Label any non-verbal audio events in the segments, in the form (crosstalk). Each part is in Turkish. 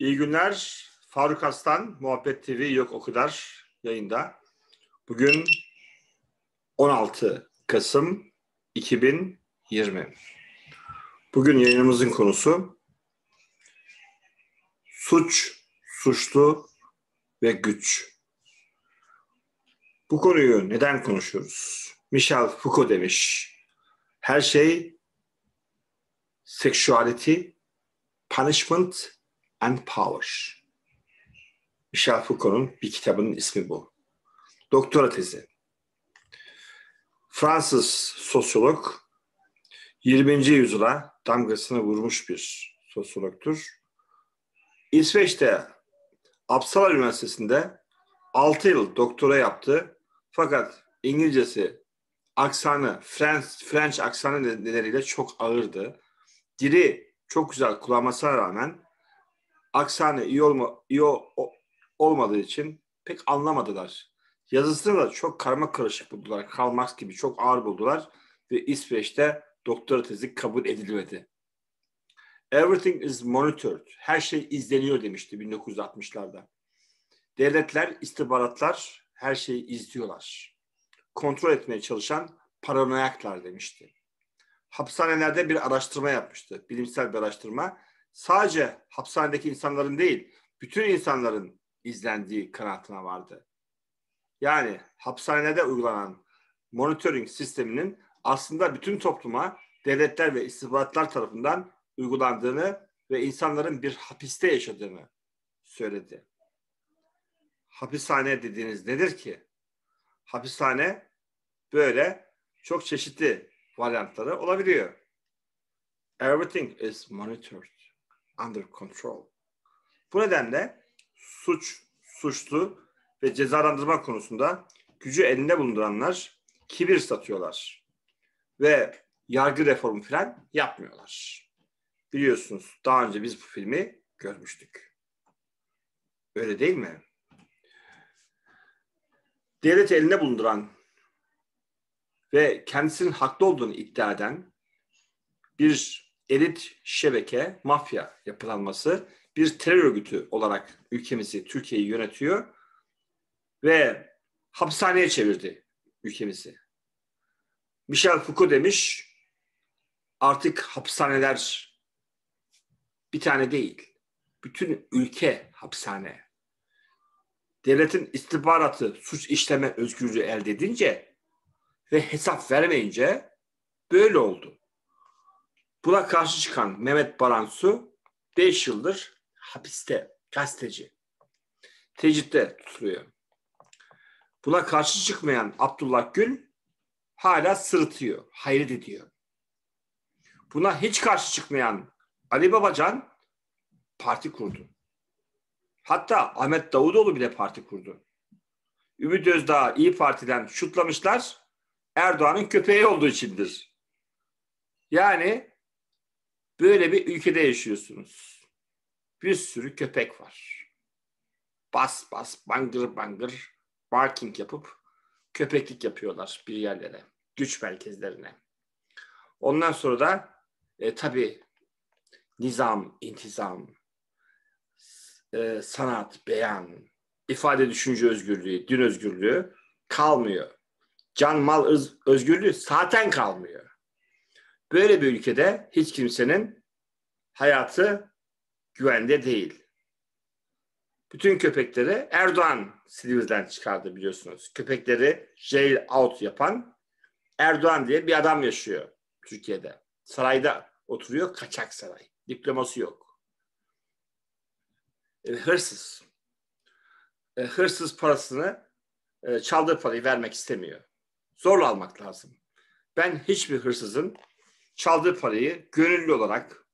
İyi günler. Faruk Aslan, Muhabbet TV yok o kadar yayında. Bugün 16 Kasım 2020. Bugün yayınımızın konusu suç, suçlu ve güç. Bu konuyu neden konuşuyoruz? Michel Foucault demiş. Her şey sexuality, punishment and Power. Michel Foucault'un bir kitabının ismi bu. Doktora tezi. Fransız sosyolog 20. yüzyıla damgasını vurmuş bir sosyologtur. İsveç'te Uppsala Üniversitesi'nde 6 yıl doktora yaptı. Fakat İngilizcesi aksanı, French, French aksanı nedeniyle çok ağırdı. Dili çok güzel kullanmasına rağmen aksane iyi, olma, iyi olmadığı için pek anlamadılar. Yazısını da çok karma karışık buldular. Karl Marx gibi çok ağır buldular ve İsveç'te doktora tezi kabul edilmedi. Everything is monitored. Her şey izleniyor demişti 1960'larda. Devletler, istihbaratlar her şeyi izliyorlar. Kontrol etmeye çalışan paranoyaklar demişti. Hapishanelerde bir araştırma yapmıştı. Bilimsel bir araştırma sadece hapishanedeki insanların değil, bütün insanların izlendiği kanaatine vardı. Yani hapishanede uygulanan monitoring sisteminin aslında bütün topluma devletler ve istihbaratlar tarafından uygulandığını ve insanların bir hapiste yaşadığını söyledi. Hapishane dediğiniz nedir ki? Hapishane böyle çok çeşitli varyantları olabiliyor. Everything is monitored under control. Bu nedenle suç, suçlu ve cezalandırma konusunda gücü elinde bulunduranlar kibir satıyorlar. Ve yargı reformu falan yapmıyorlar. Biliyorsunuz daha önce biz bu filmi görmüştük. Öyle değil mi? Devlet eline bulunduran ve kendisinin haklı olduğunu iddia eden bir elit şebeke, mafya yapılanması bir terör örgütü olarak ülkemizi, Türkiye'yi yönetiyor ve hapishaneye çevirdi ülkemizi. Michel Foucault demiş, artık hapishaneler bir tane değil, bütün ülke hapishane. Devletin istihbaratı suç işleme özgürlüğü elde edince ve hesap vermeyince böyle oldu. Buna karşı çıkan Mehmet Baransu 5 yıldır hapiste, gazeteci. tecitte tutuluyor. Buna karşı çıkmayan Abdullah Gül hala sırıtıyor, hayret ediyor. Buna hiç karşı çıkmayan Ali Babacan parti kurdu. Hatta Ahmet Davutoğlu bile parti kurdu. Ümit Özdağ İyi Parti'den şutlamışlar. Erdoğan'ın köpeği olduğu içindir. Yani Böyle bir ülkede yaşıyorsunuz. Bir sürü köpek var. Bas bas bangır bangır barking yapıp köpeklik yapıyorlar bir yerlere. Güç merkezlerine. Ondan sonra da e, tabii nizam, intizam, e, sanat, beyan, ifade düşünce özgürlüğü, din özgürlüğü kalmıyor. Can mal öz, özgürlüğü zaten kalmıyor. Böyle bir ülkede hiç kimsenin hayatı güvende değil. Bütün köpekleri Erdoğan Silivri'den çıkardı biliyorsunuz. Köpekleri jail out yapan Erdoğan diye bir adam yaşıyor Türkiye'de. Sarayda oturuyor, kaçak saray. Diploması yok. E, hırsız. E, hırsız parasını, e, çaldığı parayı vermek istemiyor. Zorla almak lazım. Ben hiçbir hırsızın çaldığı parayı gönüllü olarak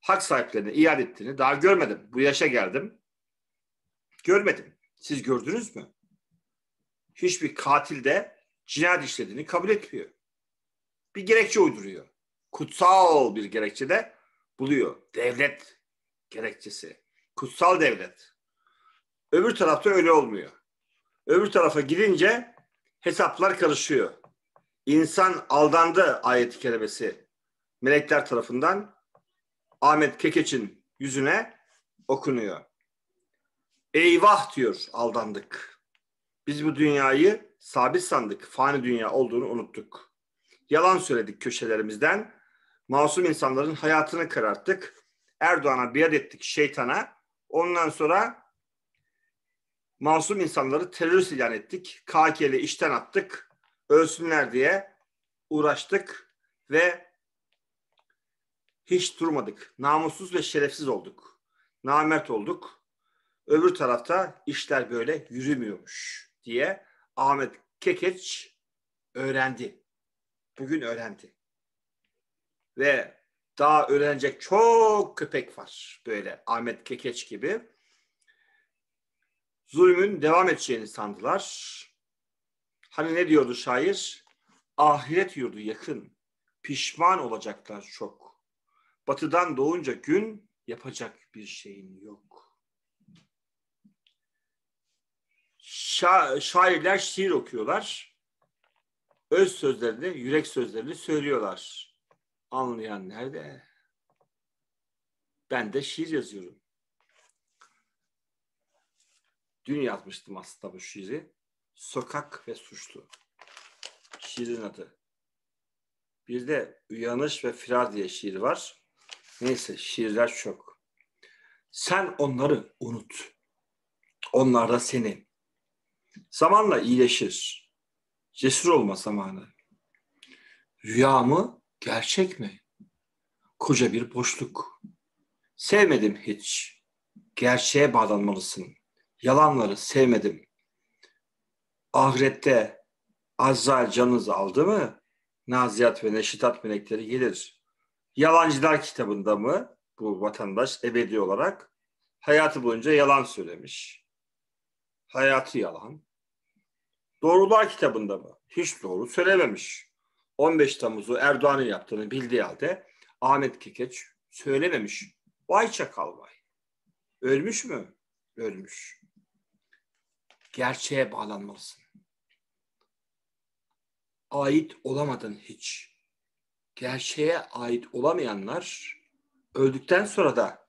hak sahiplerine iade ettiğini daha görmedim. Bu yaşa geldim. Görmedim. Siz gördünüz mü? Hiçbir katil de cinayet işlediğini kabul etmiyor. Bir gerekçe uyduruyor. Kutsal bir gerekçe de buluyor. Devlet gerekçesi. Kutsal devlet. Öbür tarafta öyle olmuyor. Öbür tarafa gidince hesaplar karışıyor. İnsan aldandı ayet-i kerimesi melekler tarafından Ahmet Kekeç'in yüzüne okunuyor. Eyvah diyor aldandık. Biz bu dünyayı sabit sandık. Fani dünya olduğunu unuttuk. Yalan söyledik köşelerimizden. Masum insanların hayatını kararttık. Erdoğan'a biat ettik şeytana. Ondan sonra masum insanları terörist ilan ettik. KK'li işten attık. Ölsünler diye uğraştık ve hiç durmadık. Namussuz ve şerefsiz olduk. Namert olduk. Öbür tarafta işler böyle yürümüyormuş diye Ahmet Kekeç öğrendi. Bugün öğrendi. Ve daha öğrenecek çok köpek var böyle Ahmet Kekeç gibi. Zulmün devam edeceğini sandılar. Hani ne diyordu şair? Ahiret yurdu yakın. Pişman olacaklar çok. Batıdan doğunca gün yapacak bir şeyin yok. Şa şairler şiir okuyorlar. Öz sözlerini, yürek sözlerini söylüyorlar. Anlayan nerede? Ben de şiir yazıyorum. Dün yazmıştım aslında bu şiiri. Sokak ve Suçlu. Şiirin adı. Bir de Uyanış ve Firar diye şiir var. Neyse şiirler çok. Sen onları unut. Onlar da seni. Zamanla iyileşir. Cesur olma zamanı. Rüya mı, gerçek mi? Koca bir boşluk. Sevmedim hiç. Gerçeğe bağlanmalısın. Yalanları sevmedim. Ahirette Azrail canınızı aldı mı? Nazihat ve Neşitat melekleri gelir. Yalancılar kitabında mı bu vatandaş ebedi olarak hayatı boyunca yalan söylemiş. Hayatı yalan. Doğrular kitabında mı? Hiç doğru söylememiş. 15 Temmuz'u Erdoğan'ın yaptığını bildiği halde Ahmet Kekeç söylememiş. Vay çakal vay. Ölmüş mü? Ölmüş. Gerçeğe bağlanmalısın. Ait olamadın hiç gerçeğe ait olamayanlar öldükten sonra da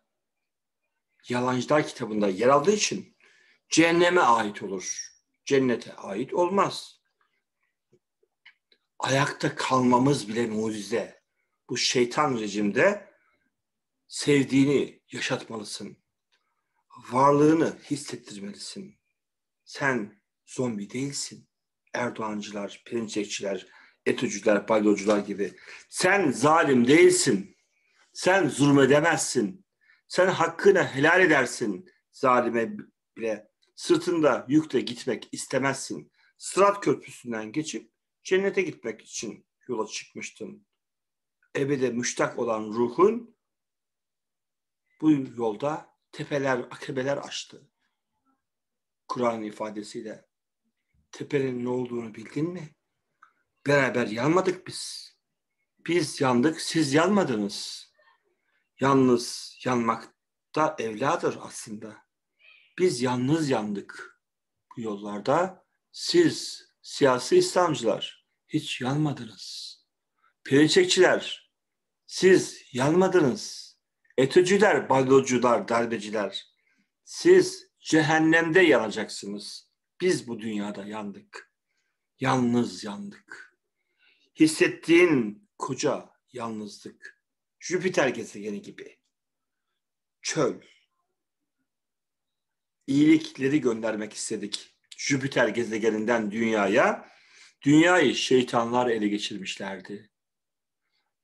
Yalancılar kitabında yer aldığı için cehenneme ait olur. Cennete ait olmaz. Ayakta kalmamız bile mucize. Bu şeytan rejimde sevdiğini yaşatmalısın. Varlığını hissettirmelisin. Sen zombi değilsin. Erdoğancılar, pirinçekçiler, etücüler, palyocular gibi. Sen zalim değilsin. Sen zulmedemezsin. Sen hakkını helal edersin zalime bile. Sırtında yükle gitmek istemezsin. Sırat köprüsünden geçip cennete gitmek için yola çıkmıştın. Ebede müştak olan ruhun bu yolda tepeler, akabeler açtı. Kur'an ifadesiyle tepenin ne olduğunu bildin mi? Beraber yanmadık biz. Biz yandık, siz yanmadınız. Yalnız yanmak da evladır aslında. Biz yalnız yandık bu yollarda. Siz siyasi İslamcılar hiç yanmadınız. Perinçekçiler siz yanmadınız. Etücüler, balyocular, darbeciler siz cehennemde yanacaksınız. Biz bu dünyada yandık. Yalnız yandık hissettiğin koca yalnızlık, Jüpiter gezegeni gibi, çöl, iyilikleri göndermek istedik Jüpiter gezegeninden dünyaya. Dünyayı şeytanlar ele geçirmişlerdi.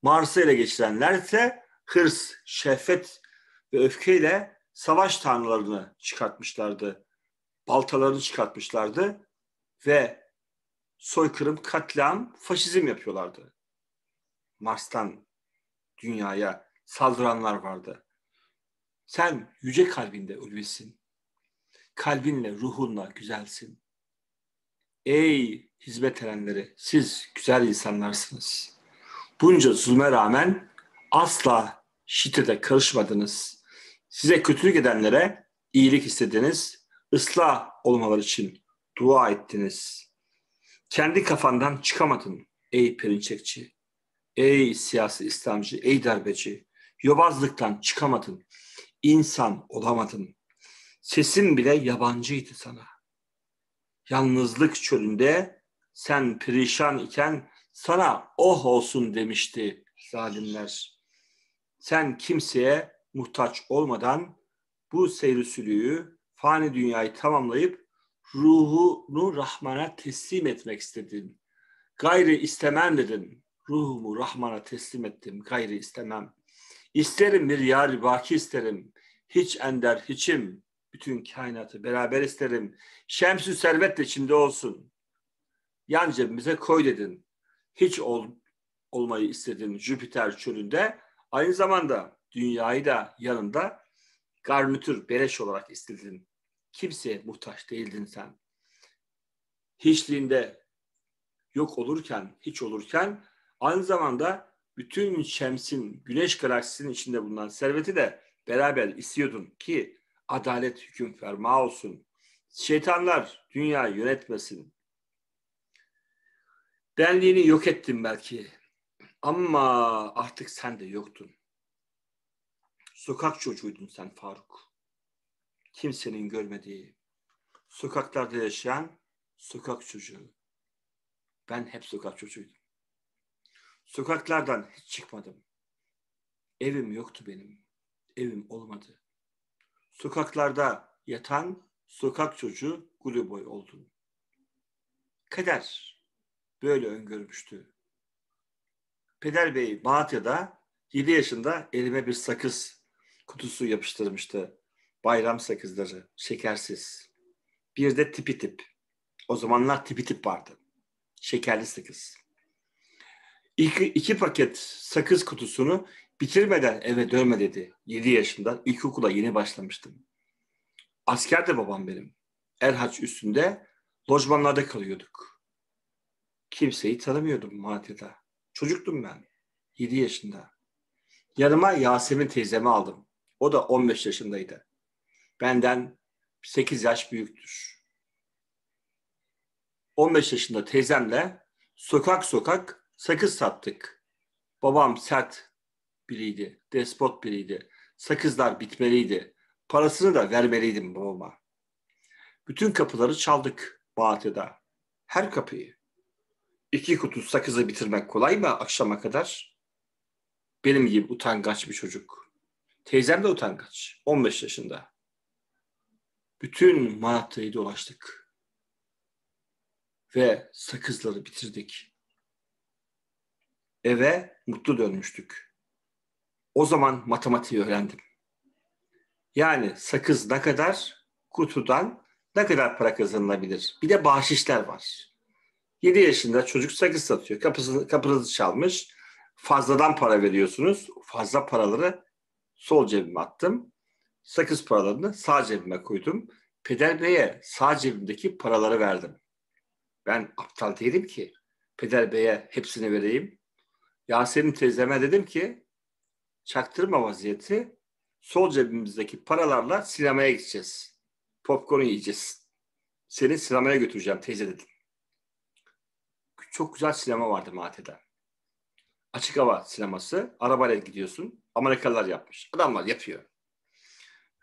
Mars'ı ele geçirenlerse hırs, şehvet ve öfkeyle savaş tanrılarını çıkartmışlardı. Baltalarını çıkartmışlardı ve soykırım, katliam, faşizm yapıyorlardı. Mars'tan dünyaya saldıranlar vardı. Sen yüce kalbinde ülvesin, Kalbinle, ruhunla güzelsin. Ey hizmet edenleri, siz güzel insanlarsınız. Bunca zulme rağmen asla şiddete karışmadınız. Size kötülük edenlere iyilik istediniz, ıslah olmaları için dua ettiniz.'' Kendi kafandan çıkamadın ey perinçekçi, ey siyasi İslamcı, ey darbeci. Yobazlıktan çıkamadın, insan olamadın. Sesin bile yabancıydı sana. Yalnızlık çölünde sen perişan iken sana oh olsun demişti zalimler. Sen kimseye muhtaç olmadan bu seyrisülüğü fani dünyayı tamamlayıp ruhunu Rahman'a teslim etmek istedim. Gayri istemem dedin. Ruhumu Rahman'a teslim ettim. Gayri istemem. İsterim bir yar baki isterim. Hiç ender hiçim. Bütün kainatı beraber isterim. Şemsü servet de içimde olsun. Yan cebimize koy dedin. Hiç ol, olmayı istedin Jüpiter çölünde. Aynı zamanda dünyayı da yanında garnitür, beleş olarak istedin kimseye muhtaç değildin sen. Hiçliğinde yok olurken, hiç olurken aynı zamanda bütün şemsin, güneş galaksisinin içinde bulunan serveti de beraber istiyordun ki adalet hüküm ferma olsun. Şeytanlar dünya yönetmesin. Benliğini yok ettim belki ama artık sen de yoktun. Sokak çocuğuydun sen Faruk kimsenin görmediği, sokaklarda yaşayan sokak çocuğu. Ben hep sokak çocuğuydum. Sokaklardan hiç çıkmadım. Evim yoktu benim. Evim olmadı. Sokaklarda yatan sokak çocuğu Guluboy oldum. Kader böyle öngörmüştü. Peder Bey Malatya'da 7 yaşında elime bir sakız kutusu yapıştırmıştı bayram sakızları, şekersiz. Bir de tipi tip. O zamanlar tipi tip vardı. Şekerli sakız. İki, iki paket sakız kutusunu bitirmeden eve dönme dedi. Yedi yaşımda ilkokula yeni başlamıştım. Asker de babam benim. Erhaç üstünde lojmanlarda kalıyorduk. Kimseyi tanımıyordum Malatya'da. Çocuktum ben. Yedi yaşında. Yanıma Yasemin teyzemi aldım. O da 15 yaşındaydı benden 8 yaş büyüktür. 15 yaşında teyzemle sokak sokak sakız sattık. Babam sert biriydi, despot biriydi. Sakızlar bitmeliydi. Parasını da vermeliydim babama. Bütün kapıları çaldık Batı'da. Her kapıyı. İki kutu sakızı bitirmek kolay mı akşama kadar? Benim gibi utangaç bir çocuk. Teyzem de utangaç. 15 yaşında. Bütün Malatya'yı dolaştık. Ve sakızları bitirdik. Eve mutlu dönmüştük. O zaman matematiği öğrendim. Yani sakız ne kadar, kutudan ne kadar para kazanılabilir? Bir de bahşişler var. 7 yaşında çocuk sakız satıyor. Kapısını, kapınızı çalmış. Fazladan para veriyorsunuz. Fazla paraları sol cebime attım sakız paralarını sağ cebime koydum. Peder Bey'e sağ cebimdeki paraları verdim. Ben aptal değilim ki. Peder Bey'e hepsini vereyim. Yasemin teyzeme dedim ki çaktırma vaziyeti sol cebimizdeki paralarla sinemaya gideceğiz. Popcorn yiyeceğiz. Seni sinemaya götüreceğim teyze dedim. Çok güzel sinema vardı Mate'de. Açık hava sineması. Arabayla gidiyorsun. Amerikalılar yapmış. Adamlar yapıyor.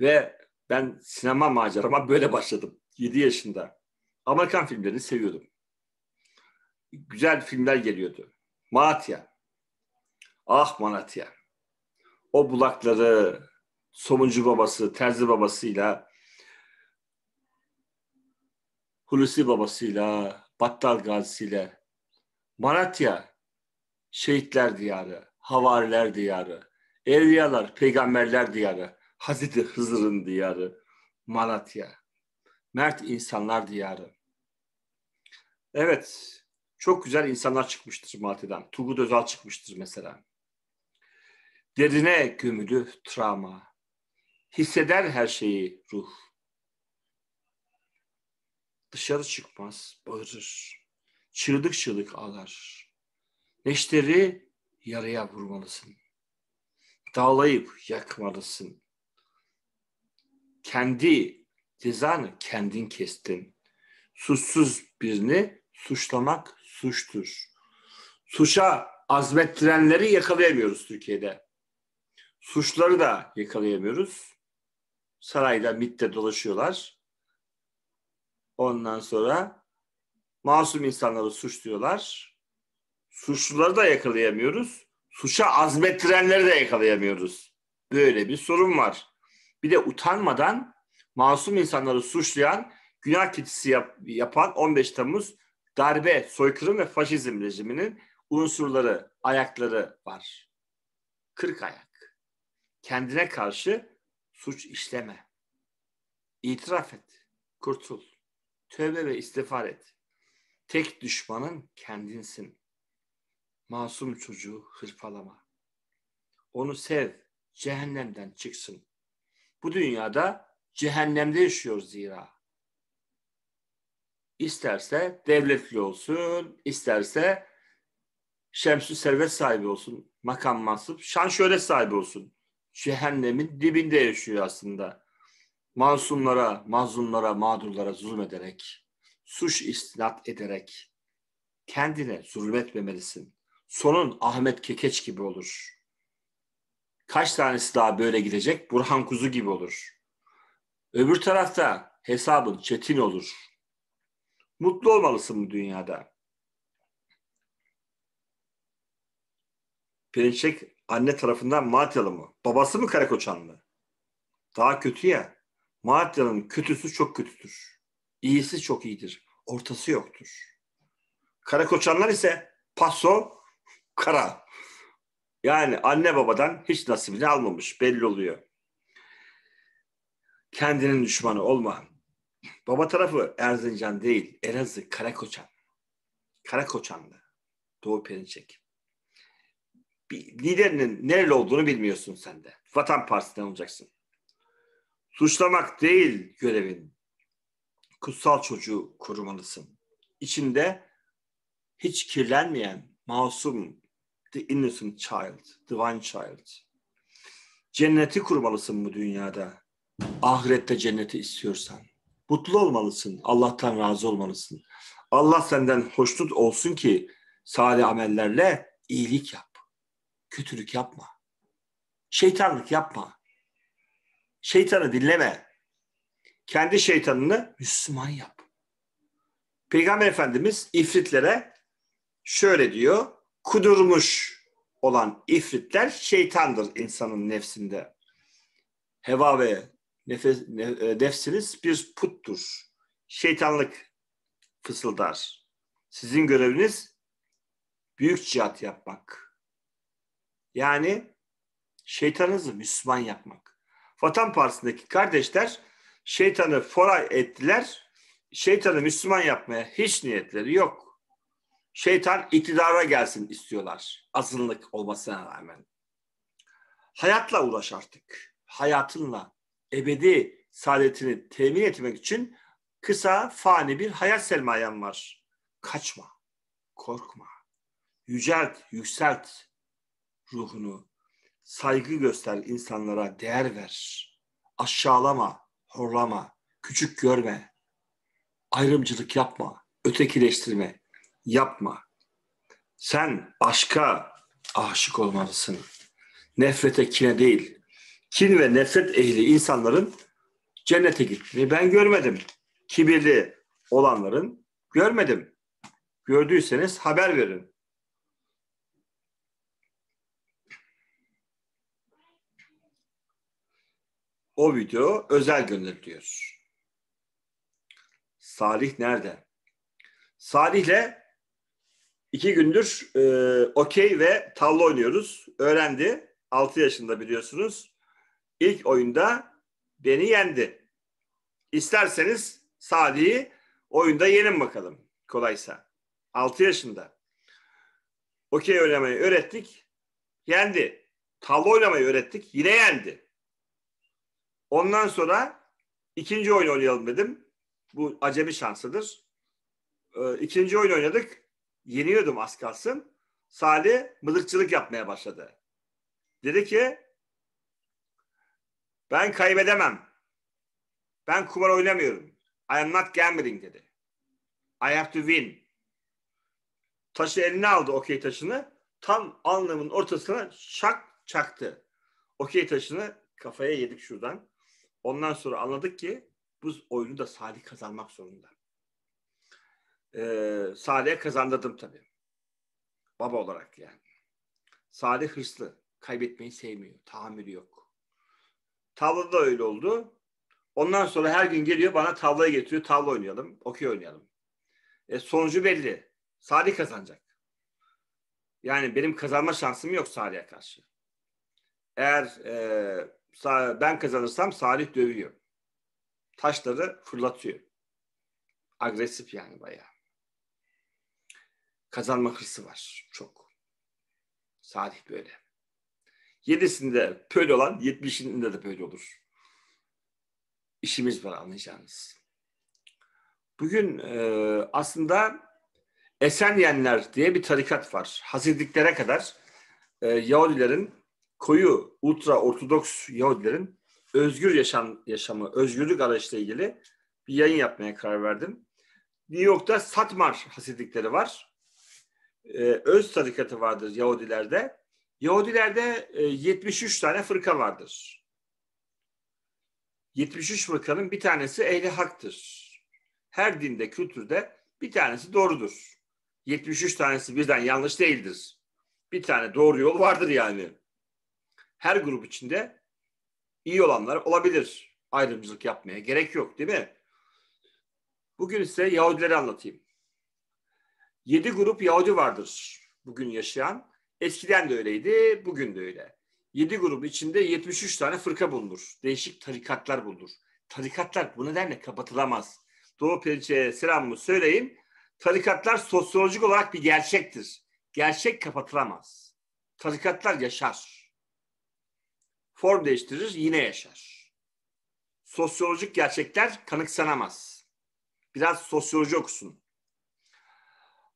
Ve ben sinema macerama böyle başladım. 7 yaşında. Amerikan filmlerini seviyordum. Güzel filmler geliyordu. Malatya. Ah Malatya. O bulakları, Somuncu babası, Terzi babasıyla, Hulusi babasıyla, Battal Gazi'yle, Malatya, şehitler diyarı, havariler diyarı, evliyalar, peygamberler diyarı. Hazreti Hızır'ın diyarı Malatya. Mert insanlar diyarı. Evet, çok güzel insanlar çıkmıştır Malatya'dan. Turgut Özal çıkmıştır mesela. Derine gömülü travma. Hisseder her şeyi ruh. Dışarı çıkmaz, bağırır. Çığlık çığlık ağlar. Neşteri yaraya vurmalısın. Dağlayıp yakmalısın kendi cezanı kendin kestin. Suçsuz birini suçlamak suçtur. Suça azmettirenleri yakalayamıyoruz Türkiye'de. Suçları da yakalayamıyoruz. Sarayda, MIT'te dolaşıyorlar. Ondan sonra masum insanları suçluyorlar. Suçluları da yakalayamıyoruz. Suça azmettirenleri de yakalayamıyoruz. Böyle bir sorun var. Bir de utanmadan masum insanları suçlayan, günah keçisi yap, yapan 15 Temmuz darbe, soykırım ve faşizm rejiminin unsurları, ayakları var. Kırk ayak. Kendine karşı suç işleme. İtiraf et, kurtul. Tövbe ve istiğfar et. Tek düşmanın kendinsin. Masum çocuğu hırpalama. Onu sev, cehennemden çıksın. Bu dünyada cehennemde yaşıyor zira. İsterse devletli olsun, isterse şemsü servet sahibi olsun, makam mansıp, şan şöyle sahibi olsun. Cehennemin dibinde yaşıyor aslında. Mansumlara, mazlumlara, mağdurlara zulmederek, suç istinat ederek kendine zulmetmemelisin. Sonun Ahmet Kekeç gibi olur.'' Kaç tanesi daha böyle gidecek? Burhan Kuzu gibi olur. Öbür tarafta hesabın çetin olur. Mutlu olmalısın bu dünyada. Perinçek anne tarafından Malatyalı mı? Babası mı mı? Daha kötü ya. Malatyalı'nın kötüsü çok kötüdür. İyisi çok iyidir. Ortası yoktur. Karakoçanlar ise paso kara. Yani anne babadan hiç nasibini almamış belli oluyor. Kendinin düşmanı olma. Baba tarafı Erzincan değil, Elazığ Karakoçan. Karakoçanlı. Doğu Perinçek. Bir liderinin nereli olduğunu bilmiyorsun sen de. Vatan Partisi'nden olacaksın. Suçlamak değil görevin. Kutsal çocuğu korumalısın. İçinde hiç kirlenmeyen, masum, the innocent child, divine child. Cenneti kurmalısın bu dünyada. Ahirette cenneti istiyorsan. Mutlu olmalısın, Allah'tan razı olmalısın. Allah senden hoşnut olsun ki salih amellerle iyilik yap. Kötülük yapma. Şeytanlık yapma. Şeytanı dinleme. Kendi şeytanını Müslüman yap. Peygamber Efendimiz ifritlere şöyle diyor kudurmuş olan ifritler şeytandır insanın nefsinde. Heva ve nefes, e, nefsiniz bir puttur. Şeytanlık fısıldar. Sizin göreviniz büyük cihat yapmak. Yani şeytanınızı Müslüman yapmak. Vatan Partisi'ndeki kardeşler şeytanı foray ettiler. Şeytanı Müslüman yapmaya hiç niyetleri yok şeytan iktidara gelsin istiyorlar. Azınlık olmasına rağmen. Hayatla uğraş artık. Hayatınla ebedi saadetini temin etmek için kısa, fani bir hayat sermayen var. Kaçma, korkma. Yücelt, yükselt ruhunu. Saygı göster insanlara, değer ver. Aşağılama, horlama, küçük görme. Ayrımcılık yapma, ötekileştirme, yapma. Sen aşka aşık olmalısın. Nefrete kine değil. Kin ve nefret ehli insanların cennete gittiğini ben görmedim. Kibirli olanların görmedim. Gördüyseniz haber verin. O video özel gönderiliyor. Salih nerede? Salih'le İki gündür e, okey ve tavla oynuyoruz. Öğrendi. 6 yaşında biliyorsunuz. İlk oyunda beni yendi. İsterseniz Sadi'yi oyunda yenin bakalım. Kolaysa. 6 yaşında. Okey oynamayı öğrettik. Yendi. Tavla oynamayı öğrettik. Yine yendi. Ondan sonra ikinci oyun oynayalım dedim. Bu acemi şansıdır. Ee, ikinci oyun oynadık yeniyordum az kalsın. Salih mızıkçılık yapmaya başladı. Dedi ki ben kaybedemem. Ben kumar oynamıyorum. I am not gambling dedi. I have to win. Taşı eline aldı okey taşını. Tam anlamın ortasına şak çaktı. Okey taşını kafaya yedik şuradan. Ondan sonra anladık ki bu oyunu da Salih kazanmak zorunda e, Salih'e kazandırdım tabii. Baba olarak yani. Salih hırslı. Kaybetmeyi sevmiyor. Tahammülü yok. Tavla da öyle oldu. Ondan sonra her gün geliyor bana tavlayı getiriyor. Tavla oynayalım. Okey oynayalım. E, sonucu belli. Salih kazanacak. Yani benim kazanma şansım yok Salih'e karşı. Eğer e, ben kazanırsam Salih dövüyor. Taşları fırlatıyor. Agresif yani bayağı kazanma hırsı var çok. Salih böyle. Yedisinde böyle olan yetmişinde de böyle olur. İşimiz var anlayacağınız. Bugün e, aslında Esenyenler diye bir tarikat var. Hazirdiklere kadar e, Yahudilerin koyu ultra ortodoks Yahudilerin özgür yaşam, yaşamı, özgürlük arayışıyla ilgili bir yayın yapmaya karar verdim. New York'ta Satmar Hasidikleri var e, öz tarikatı vardır Yahudilerde. Yahudilerde e, 73 tane fırka vardır. 73 fırkanın bir tanesi ehli haktır. Her dinde, kültürde bir tanesi doğrudur. 73 tanesi birden yanlış değildir. Bir tane doğru yol vardır yani. Her grup içinde iyi olanlar olabilir. Ayrımcılık yapmaya gerek yok değil mi? Bugün ise Yahudileri anlatayım. Yedi grup Yahudi vardır bugün yaşayan. Eskiden de öyleydi, bugün de öyle. Yedi grup içinde 73 tane fırka bulunur. Değişik tarikatlar bulunur. Tarikatlar bu nedenle kapatılamaz. Doğu Perinçe'ye selamımı söyleyeyim. Tarikatlar sosyolojik olarak bir gerçektir. Gerçek kapatılamaz. Tarikatlar yaşar. Form değiştirir yine yaşar. Sosyolojik gerçekler kanıksanamaz. Biraz sosyoloji okusun.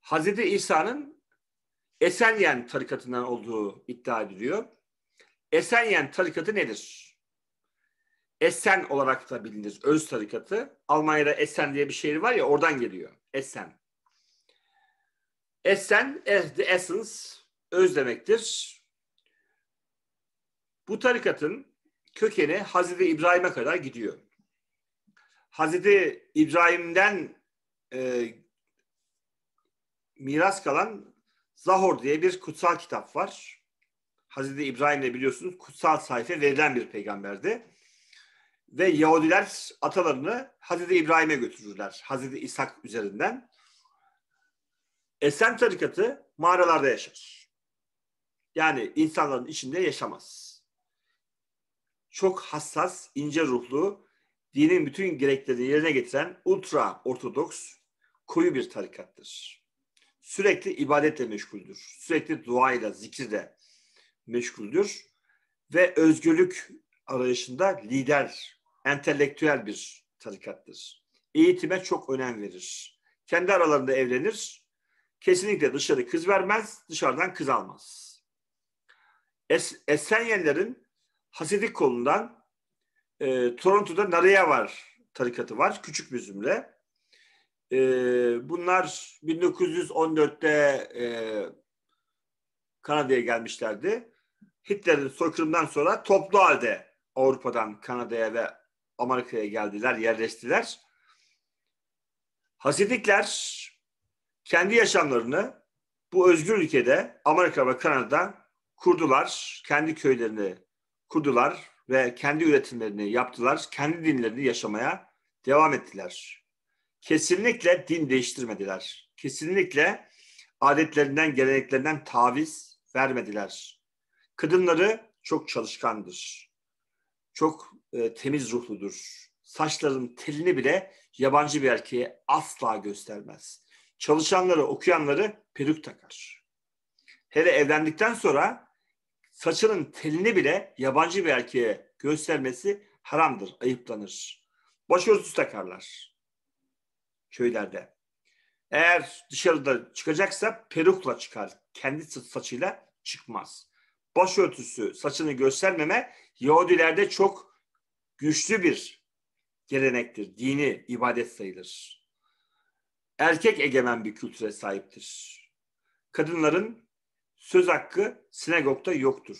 Hazreti İsa'nın Esenyen tarikatından olduğu iddia ediliyor. Esenyen tarikatı nedir? Esen olarak da bilinir. Öz tarikatı. Almanya'da Esen diye bir şehir var ya oradan geliyor. Esen. Esen, the essence, öz demektir. Bu tarikatın kökeni Hazreti İbrahim'e kadar gidiyor. Hazreti İbrahim'den e, miras kalan Zahor diye bir kutsal kitap var. Hazreti İbrahim'le biliyorsunuz kutsal sayfa verilen bir peygamberdi. Ve Yahudiler atalarını Hazreti İbrahim'e götürürler. Hazreti İshak üzerinden. Esen tarikatı mağaralarda yaşar. Yani insanların içinde yaşamaz. Çok hassas, ince ruhlu, dinin bütün gereklerini yerine getiren ultra ortodoks koyu bir tarikattır sürekli ibadetle meşguldür. Sürekli duayla, zikirle meşguldür. Ve özgürlük arayışında lider, entelektüel bir tarikattır. Eğitime çok önem verir. Kendi aralarında evlenir. Kesinlikle dışarı kız vermez, dışarıdan kız almaz. Es Esenyenlerin Hasidik kolundan e, Toronto'da Naraya var tarikatı var. Küçük bir zümre. Ee, bunlar 1914'te e, Kanada'ya gelmişlerdi. Hitler'in soykırımdan sonra toplu halde Avrupa'dan Kanada'ya ve Amerika'ya geldiler, yerleştiler. Hasidikler kendi yaşamlarını bu özgür ülkede Amerika ve Kanada kurdular. Kendi köylerini kurdular ve kendi üretimlerini yaptılar. Kendi dinlerini yaşamaya devam ettiler kesinlikle din değiştirmediler. Kesinlikle adetlerinden, geleneklerinden taviz vermediler. Kadınları çok çalışkandır. Çok e, temiz ruhludur. Saçlarının telini bile yabancı bir erkeğe asla göstermez. Çalışanları, okuyanları peruk takar. Hele evlendikten sonra saçının telini bile yabancı bir erkeğe göstermesi haramdır, ayıplanır. Başörtüsü takarlar köylerde. Eğer dışarıda çıkacaksa perukla çıkar. Kendi saçıyla çıkmaz. Başörtüsü, saçını göstermeme Yahudilerde çok güçlü bir gelenektir. Dini ibadet sayılır. Erkek egemen bir kültüre sahiptir. Kadınların söz hakkı sinagogda yoktur.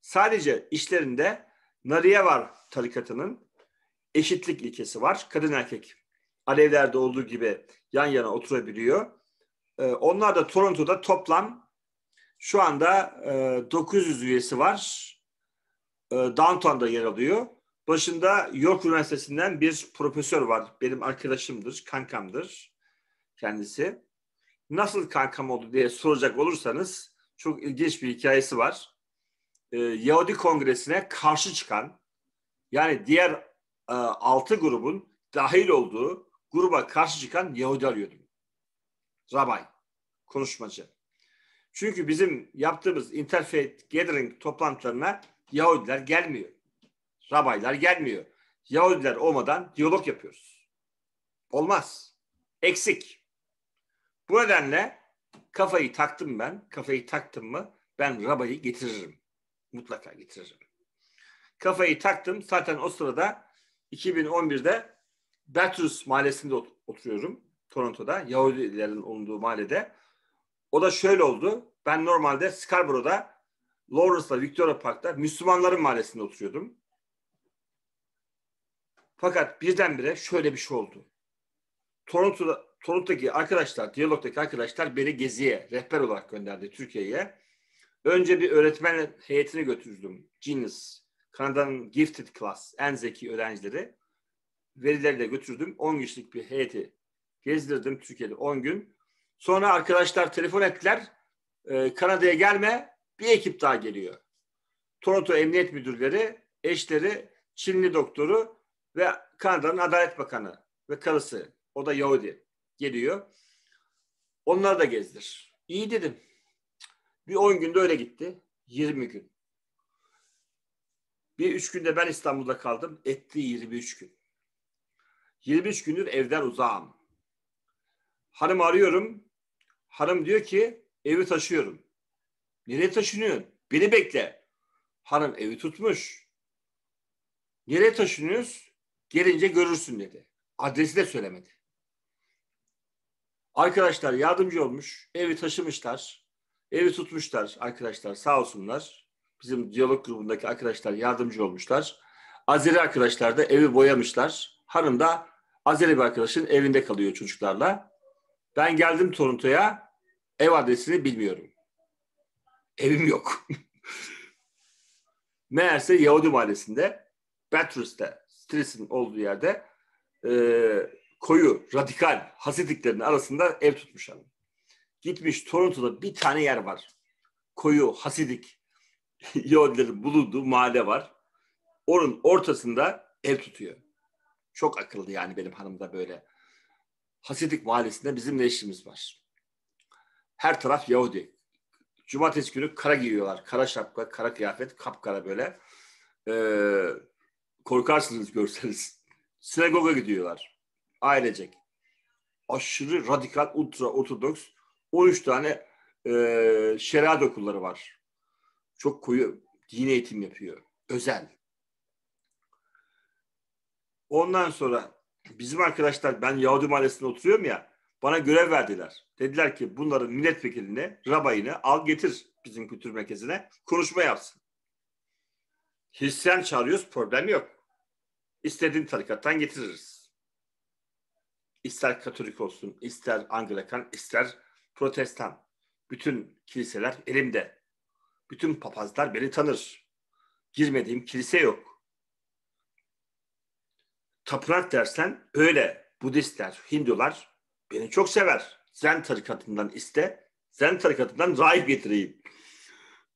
Sadece işlerinde Nariye var tarikatının eşitlik ilkesi var. Kadın erkek alevlerde olduğu gibi yan yana oturabiliyor. E, onlar da Toronto'da toplam şu anda e, 900 üyesi var. E, downtown'da yer alıyor. Başında York Üniversitesi'nden bir profesör var. Benim arkadaşımdır, kankamdır kendisi. Nasıl kankam oldu diye soracak olursanız çok ilginç bir hikayesi var. Ee, Yahudi Kongresi'ne karşı çıkan yani diğer e, altı grubun dahil olduğu gruba karşı çıkan Yahudi arıyordum. Rabay, konuşmacı. Çünkü bizim yaptığımız interfaith gathering toplantılarına Yahudiler gelmiyor. Rabaylar gelmiyor. Yahudiler olmadan diyalog yapıyoruz. Olmaz. Eksik. Bu nedenle kafayı taktım ben. Kafayı taktım mı ben rabayı getiririm. Mutlaka getiririm. Kafayı taktım. Zaten o sırada 2011'de Bertrus mahallesinde ot- oturuyorum. Toronto'da. Yahudilerin olduğu mahallede. O da şöyle oldu. Ben normalde Scarborough'da Lawrence'la Victoria Park'ta Müslümanların mahallesinde oturuyordum. Fakat birdenbire şöyle bir şey oldu. Toronto'da, Toronto'daki arkadaşlar, diyalogdaki arkadaşlar beni geziye, rehber olarak gönderdi Türkiye'ye. Önce bir öğretmen heyetine götürdüm. Genius, Kanada'nın Gifted Class, en zeki öğrencileri verileri de götürdüm. 10 kişilik bir heyeti gezdirdim Türkiye'de 10 gün. Sonra arkadaşlar telefon ettiler. E, Kanada'ya gelme bir ekip daha geliyor. Toronto Emniyet Müdürleri, eşleri, Çinli doktoru ve Kanada'nın Adalet Bakanı ve karısı. O da Yahudi geliyor. Onları da gezdir. İyi dedim. Bir 10 günde öyle gitti. 20 gün. Bir 3 günde ben İstanbul'da kaldım. Etti 23 gün. 25 gündür evden uzağım. Hanım arıyorum. Hanım diyor ki evi taşıyorum. Nereye taşınıyorsun? Beni bekle. Hanım evi tutmuş. Nereye taşınıyoruz? Gelince görürsün dedi. Adresi de söylemedi. Arkadaşlar yardımcı olmuş. Evi taşımışlar. Evi tutmuşlar arkadaşlar sağ olsunlar. Bizim diyalog grubundaki arkadaşlar yardımcı olmuşlar. Azeri arkadaşlar da evi boyamışlar. Hanım da Azeri bir arkadaşın evinde kalıyor çocuklarla. Ben geldim Toronto'ya. Ev adresini bilmiyorum. Evim yok. (laughs) Meğerse Yahudi mahallesinde Bathurst'te, Stris'in olduğu yerde e, koyu, radikal Hasidiklerin arasında ev tutmuş hanım. Gitmiş Toronto'da bir tane yer var. Koyu, Hasidik (laughs) Yahudilerin bulunduğu mahalle var. Onun ortasında ev tutuyor. Çok akıllı yani benim hanım da böyle. Hasidik mahallesinde bizimle işimiz var. Her taraf Yahudi. Cumartesi günü kara giyiyorlar. Kara şapka, kara kıyafet, kapkara böyle. Ee, korkarsınız görseniz. (laughs) Sinagoga gidiyorlar. Ailecek. Aşırı radikal, ultra ortodoks 13 tane e, şeriat okulları var. Çok koyu din eğitim yapıyor. Özel. Ondan sonra bizim arkadaşlar ben Yahudi mahallesinde oturuyorum ya bana görev verdiler. Dediler ki bunların milletvekiline, rabayını al getir bizim kültür merkezine konuşma yapsın. Hristiyan çağırıyoruz problem yok. İstediğin tarikattan getiririz. İster Katolik olsun, ister Anglikan, ister Protestan. Bütün kiliseler elimde. Bütün papazlar beni tanır. Girmediğim kilise yok tapınak dersen öyle Budistler, Hindular beni çok sever. Zen tarikatından iste, Zen tarikatından rahip getireyim.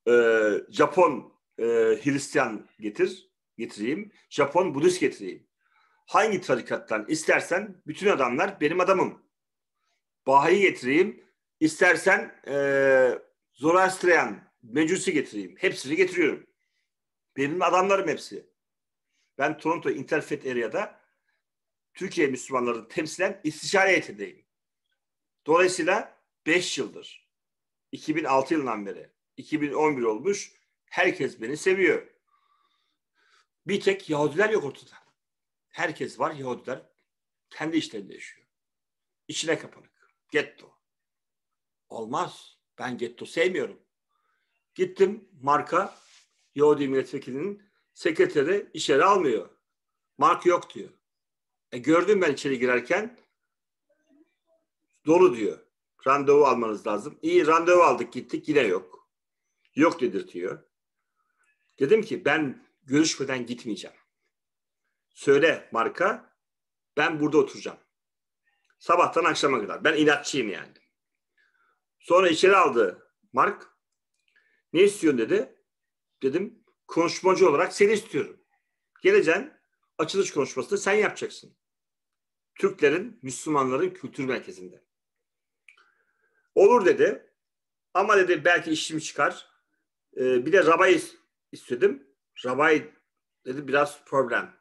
Ee, Japon e, Hristiyan getir, getireyim. Japon Budist getireyim. Hangi tarikattan istersen bütün adamlar benim adamım. Bahi'yi getireyim. İstersen e, Zoroastrian, Mecusi getireyim. Hepsini getiriyorum. Benim adamlarım hepsi. Ben Toronto Interfaith Area'da Türkiye Müslümanları temsilen istişare heyetindeyim. Dolayısıyla 5 yıldır, 2006 yılından beri, 2011 olmuş, herkes beni seviyor. Bir tek Yahudiler yok ortada. Herkes var, Yahudiler kendi işlerinde yaşıyor. İçine kapanık. Getto. Olmaz. Ben getto sevmiyorum. Gittim marka Yahudi milletvekilinin sekreteri içeri almıyor. Mark yok diyor. E gördüm ben içeri girerken. Dolu diyor. Randevu almanız lazım. İyi randevu aldık gittik yine yok. Yok dedirtiyor. Dedim ki ben görüşmeden gitmeyeceğim. Söyle marka ben burada oturacağım. Sabahtan akşama kadar. Ben inatçıyım yani. Sonra içeri aldı Mark. Ne istiyorsun dedi. Dedim konuşmacı olarak seni istiyorum. Geleceksin açılış konuşmasını sen yapacaksın. Türklerin, Müslümanların kültür merkezinde. Olur dedi. Ama dedi belki işim çıkar. Ee, bir de rabay istedim. Rabay dedi biraz problem.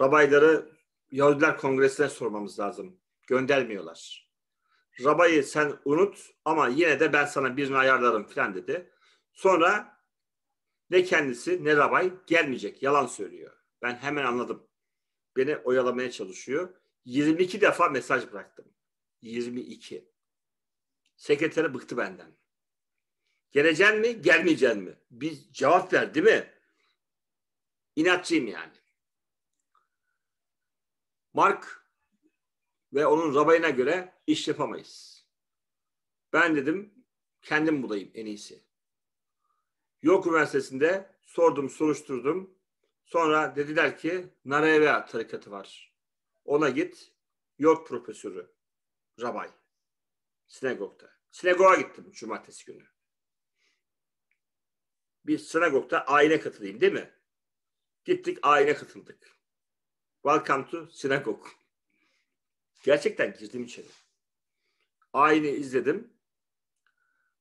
Rabayları Yahudiler Kongresi'ne sormamız lazım. Göndermiyorlar. Rabayı sen unut ama yine de ben sana birini ayarlarım falan dedi. Sonra ne kendisi ne Rabay gelmeyecek. Yalan söylüyor. Ben hemen anladım. Beni oyalamaya çalışıyor. 22 defa mesaj bıraktım. 22. Sekretere bıktı benden. Geleceksin mi, gelmeyeceksin mi? Biz cevap ver değil mi? İnatçıyım yani. Mark ve onun rabayına göre iş yapamayız. Ben dedim kendim bulayım en iyisi. York Üniversitesi'nde sordum, soruşturdum. Sonra dediler ki Narayana tarikatı var. Ona git. York profesörü. Rabay. Sinagogda. Sinagoga gittim cumartesi günü. Bir sinagogda aile katılayım değil mi? Gittik aile katıldık. Welcome to sinagog. Gerçekten girdim içeri. Ayini izledim.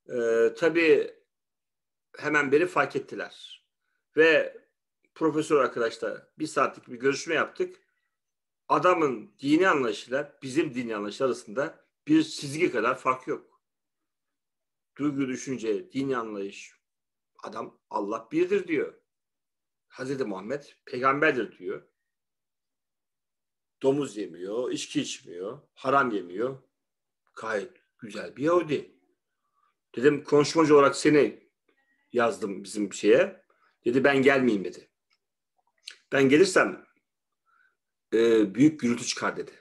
Ee, tabii hemen beni fark ettiler. Ve profesör arkadaşla bir saatlik bir görüşme yaptık. Adamın dini anlayışıyla bizim dini anlayışlar arasında bir çizgi kadar fark yok. Duygu, düşünce, dini anlayış. Adam Allah birdir diyor. Hazreti Muhammed peygamberdir diyor. Domuz yemiyor, içki içmiyor, haram yemiyor. Gayet güzel bir Yahudi. Dedim konuşmacı olarak seni yazdım bizim şeye. Dedi ben gelmeyeyim dedi. Ben gelirsem e, büyük gürültü çıkar dedi.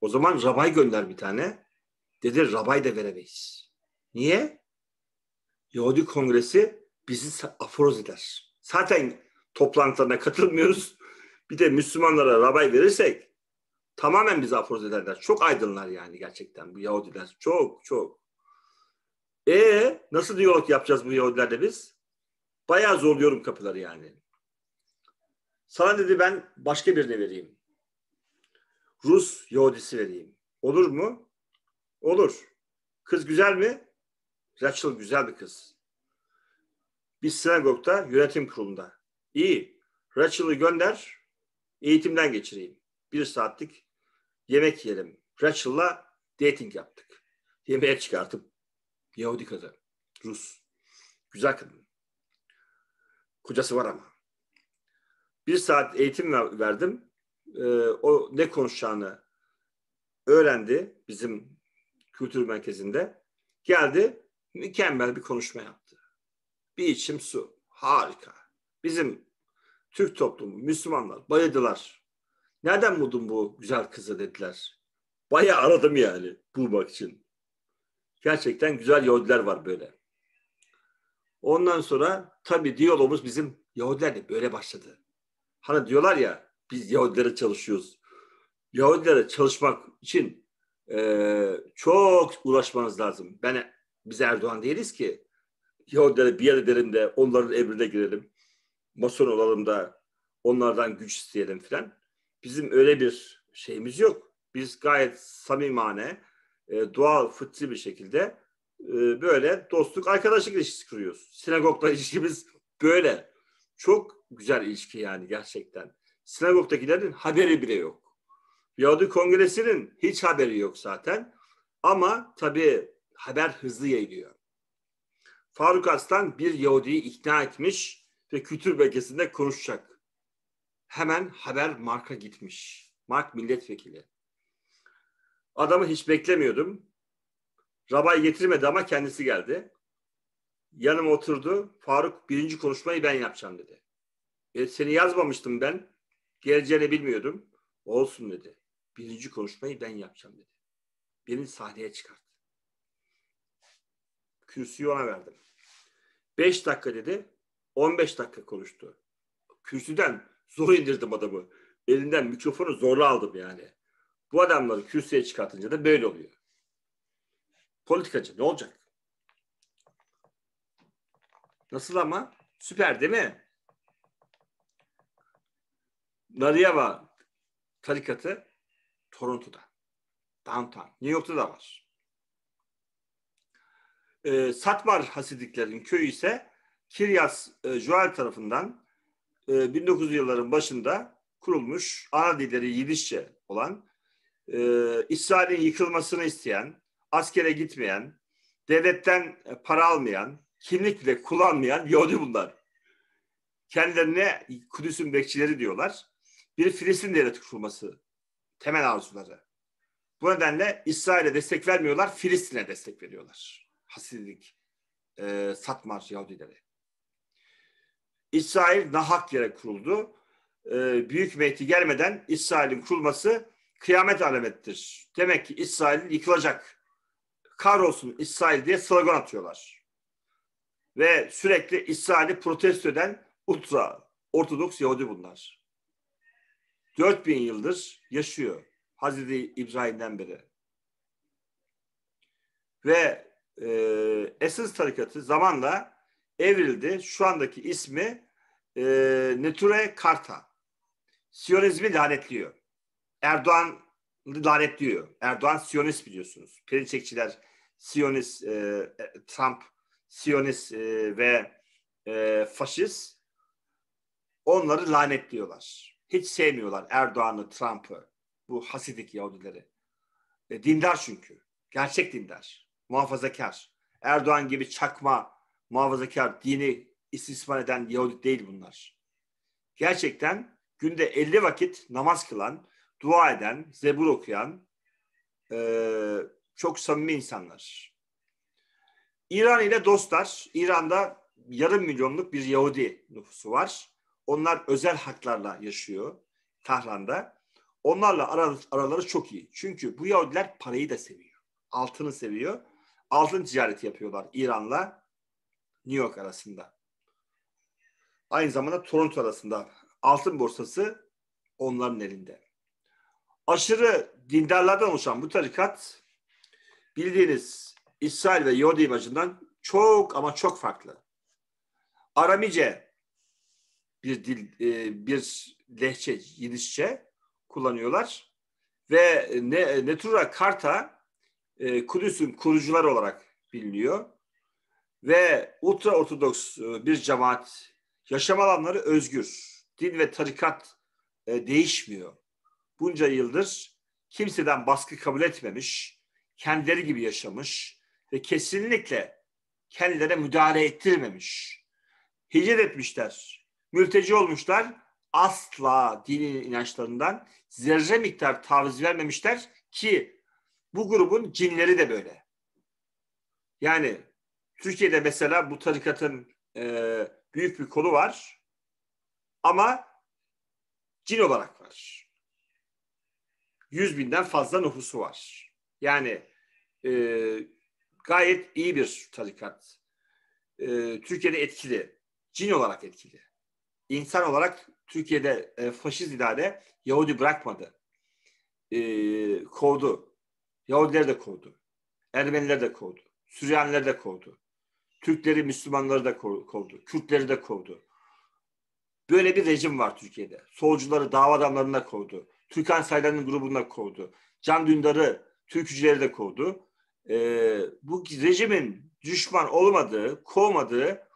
O zaman Rabay gönder bir tane. Dedi Rabay da veremeyiz. Niye? Yahudi kongresi bizi aforoz eder. Zaten toplantılarına katılmıyoruz. Bir de Müslümanlara Rabay verirsek tamamen bizi aforoz ederler. Çok aydınlar yani gerçekten bu Yahudiler. Çok çok. E nasıl diyalog yapacağız bu Yahudilerle biz? Bayağı zorluyorum kapıları yani. Sana dedi ben başka birini vereyim. Rus Yahudisi vereyim. Olur mu? Olur. Kız güzel mi? Rachel güzel bir kız. Biz sinagogda yönetim kurulunda. İyi. Rachel'ı gönder. Eğitimden geçireyim. Bir saatlik yemek yiyelim. Rachel'la dating yaptık. Yemeğe çıkartıp Yahudi kadın. Rus. Güzel kadın. Kocası var ama bir saat eğitim verdim. Ee, o ne konuşacağını öğrendi bizim kültür merkezinde. Geldi mükemmel bir konuşma yaptı. Bir içim su. Harika. Bizim Türk toplumu, Müslümanlar bayıldılar. Nereden buldun bu güzel kızı dediler. Bayağı aradım yani bulmak için. Gerçekten güzel Yahudiler var böyle. Ondan sonra tabii diyalogumuz bizim Yahudilerle böyle başladı. Hani diyorlar ya biz Yahudilere çalışıyoruz. Yahudilere çalışmak için e, çok uğraşmanız lazım. Ben biz Erdoğan değiliz ki. Yahudilere bir yer edelim de onların emrine girelim. Mason olalım da onlardan güç isteyelim filan. Bizim öyle bir şeyimiz yok. Biz gayet samimane, e, doğal, fıtri bir şekilde e, böyle dostluk, arkadaşlık ilişkisi kuruyoruz. Sinagogla ilişkimiz böyle. Çok güzel ilişki yani gerçekten. Sinagogdakilerin haberi bile yok. Yahudi Kongresi'nin hiç haberi yok zaten. Ama tabii haber hızlı yayılıyor. Faruk Aslan bir Yahudi'yi ikna etmiş ve kültür belgesinde konuşacak. Hemen haber Mark'a gitmiş. Mark milletvekili. Adamı hiç beklemiyordum. Rabay getirmedi ama kendisi geldi yanıma oturdu. Faruk birinci konuşmayı ben yapacağım dedi. E, seni yazmamıştım ben. Geleceğini bilmiyordum. Olsun dedi. Birinci konuşmayı ben yapacağım dedi. Beni sahneye çıkarttı. Kürsüyü ona verdim. Beş dakika dedi. On beş dakika konuştu. Kürsüden zor indirdim adamı. Elinden mikrofonu zorla aldım yani. Bu adamları kürsüye çıkartınca da böyle oluyor. Politikacı ne olacak? Nasıl ama? Süper değil mi? Nariyava tarikatı Toronto'da. Downtown. New York'ta da var. E, Satmar Hasidiklerin köyü ise Kiryas e, Joel tarafından e, 1900 yılların başında kurulmuş ana dilleri Yidişçe olan e, İsrail'in yıkılmasını isteyen, askere gitmeyen, devletten para almayan, kimlik bile kullanmayan Yahudi bunlar. Kendilerine Kudüs'ün bekçileri diyorlar. Bir Filistin devleti kurulması temel arzuları. Bu nedenle İsrail'e destek vermiyorlar, Filistin'e destek veriyorlar. Hasidilik, e, Satmar Yahudileri. İsrail nahak yere kuruldu. E, büyük mehdi gelmeden İsrail'in kurulması kıyamet alamettir. Demek ki İsrail yıkılacak. Kahrolsun İsrail diye slogan atıyorlar ve sürekli İsrail'i protesto eden ultra Ortodoks Yahudi bunlar. 4000 yıldır yaşıyor Hazreti İbrahim'den beri. Ve e, Esens tarikatı zamanla evrildi. Şu andaki ismi e, Neture Karta. Siyonizmi lanetliyor. Erdoğan lanetliyor. Erdoğan Siyonist biliyorsunuz. Perinçekçiler Siyonist e, e Trump Siyonist e, ve e, faşist onları lanetliyorlar. Hiç sevmiyorlar Erdoğan'ı, Trump'ı, bu Hasidik Yahudileri. E, dindar çünkü. Gerçek dindar. Muhafazakar. Erdoğan gibi çakma, muhafazakar, dini istismar eden Yahudi değil bunlar. Gerçekten günde 50 vakit namaz kılan, dua eden, zebur okuyan e, çok samimi insanlar. İran ile dostlar. İran'da yarım milyonluk bir Yahudi nüfusu var. Onlar özel haklarla yaşıyor Tahran'da. Onlarla ar- araları çok iyi. Çünkü bu Yahudiler parayı da seviyor. Altını seviyor. Altın ticareti yapıyorlar İran'la New York arasında. Aynı zamanda Toronto arasında. Altın borsası onların elinde. Aşırı dindarlardan oluşan bu tarikat bildiğiniz İsrail ve Yahudi imajından çok ama çok farklı. Aramice bir dil, e, bir lehçe, Yidişçe kullanıyorlar ve ne, Netura Karta e, Kudüs'ün kurucuları olarak biliniyor ve ultra ortodoks e, bir cemaat yaşam alanları özgür. Din ve tarikat değişmiyor. Bunca yıldır kimseden baskı kabul etmemiş, kendileri gibi yaşamış, ve kesinlikle kendilere müdahale ettirmemiş. Hicret etmişler, mülteci olmuşlar, asla dini inançlarından zerre miktar taviz vermemişler ki bu grubun cinleri de böyle. Yani Türkiye'de mesela bu tarikatın e, büyük bir kolu var ama cin olarak var. Yüz binden fazla nüfusu var. Yani e, gayet iyi bir tarikat. E, ee, Türkiye'de etkili. Cin olarak etkili. İnsan olarak Türkiye'de e, faşist idare Yahudi bırakmadı. E, kovdu. Yahudiler de kovdu. Ermeniler de kovdu. Süryanileri de kovdu. Türkleri, Müslümanları da kovdu. Kürtleri de kovdu. Böyle bir rejim var Türkiye'de. Solcuları, dava adamlarını da kovdu. Türkan Saylan'ın grubunu da kovdu. Can Dündar'ı, Türkücüleri de kovdu e, bu rejimin düşman olmadığı, kovmadığı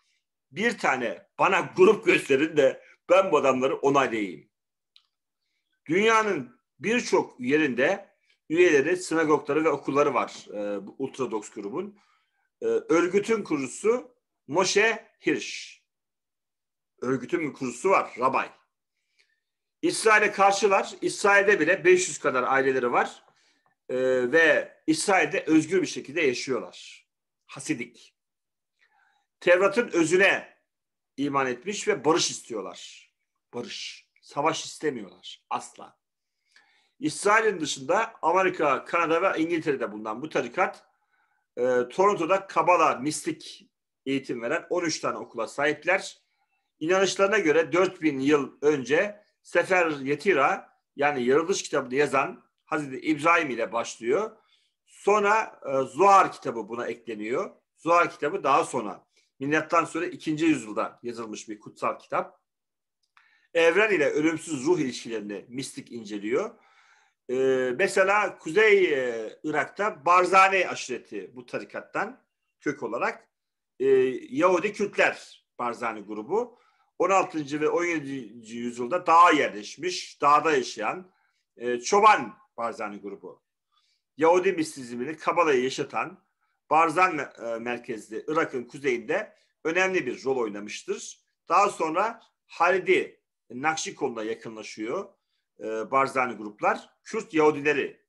bir tane bana grup gösterin de ben bu adamları onaylayayım. Dünyanın birçok yerinde üyeleri, sinagogları ve okulları var e, bu Ultradoks grubun. E, örgütün kurucusu Moshe Hirsch. Örgütün kurucusu var, Rabay. İsrail'e karşılar. İsrail'de bile 500 kadar aileleri var e, ve İsrail'de özgür bir şekilde yaşıyorlar. Hasidik. Tevrat'ın özüne iman etmiş ve barış istiyorlar. Barış. Savaş istemiyorlar asla. İsrail'in dışında Amerika, Kanada ve İngiltere'de bulunan bu tarikat e, Toronto'da Kabala mistik eğitim veren 13 tane okula sahipler. İnanışlarına göre 4000 yıl önce Sefer Yetira yani Yaratılış kitabını yazan Hazreti İbrahim ile başlıyor. Sonra e, Zuhar kitabı buna ekleniyor. Zuhar kitabı daha sonra. Minnettan sonra ikinci yüzyılda yazılmış bir kutsal kitap. Evren ile ölümsüz ruh ilişkilerini mistik inceliyor. E, mesela Kuzey e, Irak'ta Barzani aşireti bu tarikattan kök olarak e, Yahudi Kürtler Barzani grubu 16. ve 17. yüzyılda dağa yerleşmiş, dağda yaşayan e, çoban Barzani grubu. Yahudi mistisizmini Kabala'yı yaşatan Barzan e, merkezli Irak'ın kuzeyinde önemli bir rol oynamıştır. Daha sonra Halidi Nakşikon'la yakınlaşıyor e, Barzani gruplar. Kürt Yahudileri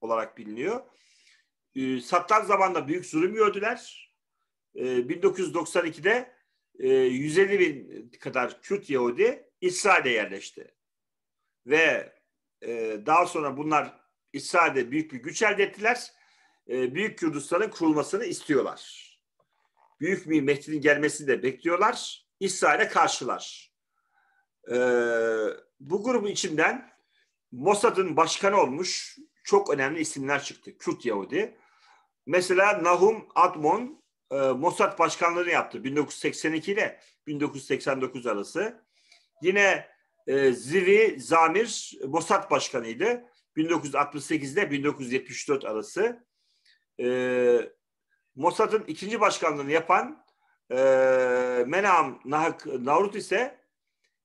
olarak biliniyor. E, Sattar zamanında büyük zulüm gördüler. 1992'de 150 bin kadar Kürt Yahudi İsrail'e yerleşti. Ve e, daha sonra bunlar İsrail'de büyük bir güç elde ettiler. E, büyük Kürdistan'ın kurulmasını istiyorlar. Büyük bir Mehdi'nin gelmesini de bekliyorlar. İsrail'e karşılar. E, bu grubun içinden Mossad'ın başkanı olmuş çok önemli isimler çıktı. Kürt Yahudi. Mesela Nahum Admon e, Mossad başkanlığını yaptı 1982 ile 1989 arası. Yine e, ee, Zivi Zamir Mossad Başkanı'ydı. 1968 ile 1974 arası. E, ee, Mossad'ın ikinci başkanlığını yapan e, Menam Nahak Navrut ise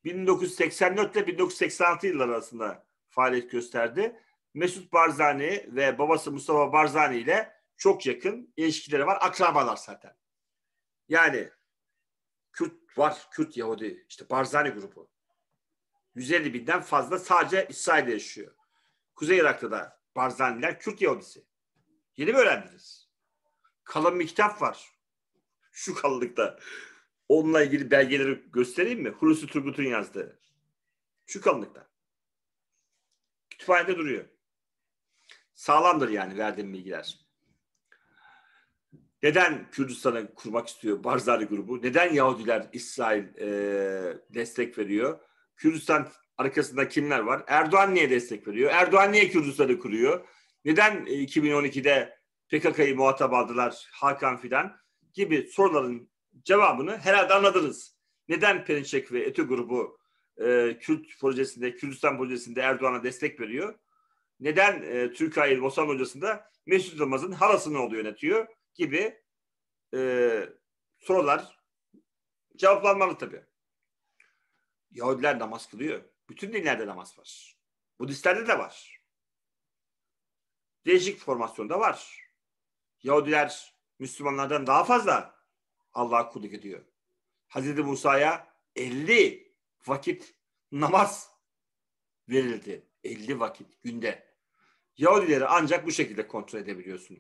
1984 ile 1986 yılları arasında faaliyet gösterdi. Mesut Barzani ve babası Mustafa Barzani ile çok yakın ilişkileri var. Akrabalar zaten. Yani Kürt var, Kürt Yahudi, işte Barzani grubu. 150 binden fazla sadece İsrail'de yaşıyor. Kuzey Irak'ta da Barzaniler Kürt Yahudisi. Yeni mi öğrendiniz? Kalın bir kitap var. Şu kalınlıkta. Onunla ilgili belgeleri göstereyim mi? Hulusi Turgut'un yazdığı. Şu kalınlıkta. Kütüphanede duruyor. Sağlamdır yani verdiğim bilgiler. Neden Kürdistan'ı kurmak istiyor Barzani grubu? Neden Yahudiler İsrail e, destek veriyor? Kürdistan arkasında kimler var? Erdoğan niye destek veriyor? Erdoğan niye Kürdistan'ı kuruyor? Neden 2012'de e, PKK'yı muhatap aldılar Hakan fidan gibi soruların cevabını herhalde anladınız. Neden Perinçek ve ETÜ grubu e, Kürt projesinde, Kürdistan projesinde Erdoğan'a destek veriyor? Neden e, Türkiye'nin Mossad hocasında Mesut Yılmaz'ın halasını oluyor yönetiyor gibi e, sorular cevaplanmalı tabii. Yahudiler namaz kılıyor. Bütün dinlerde namaz var. Budistlerde de var. Değişik formasyonda var. Yahudiler Müslümanlardan daha fazla Allah'a kulluk ediyor. Hazreti Musa'ya 50 vakit namaz verildi. 50 vakit günde. Yahudileri ancak bu şekilde kontrol edebiliyorsun.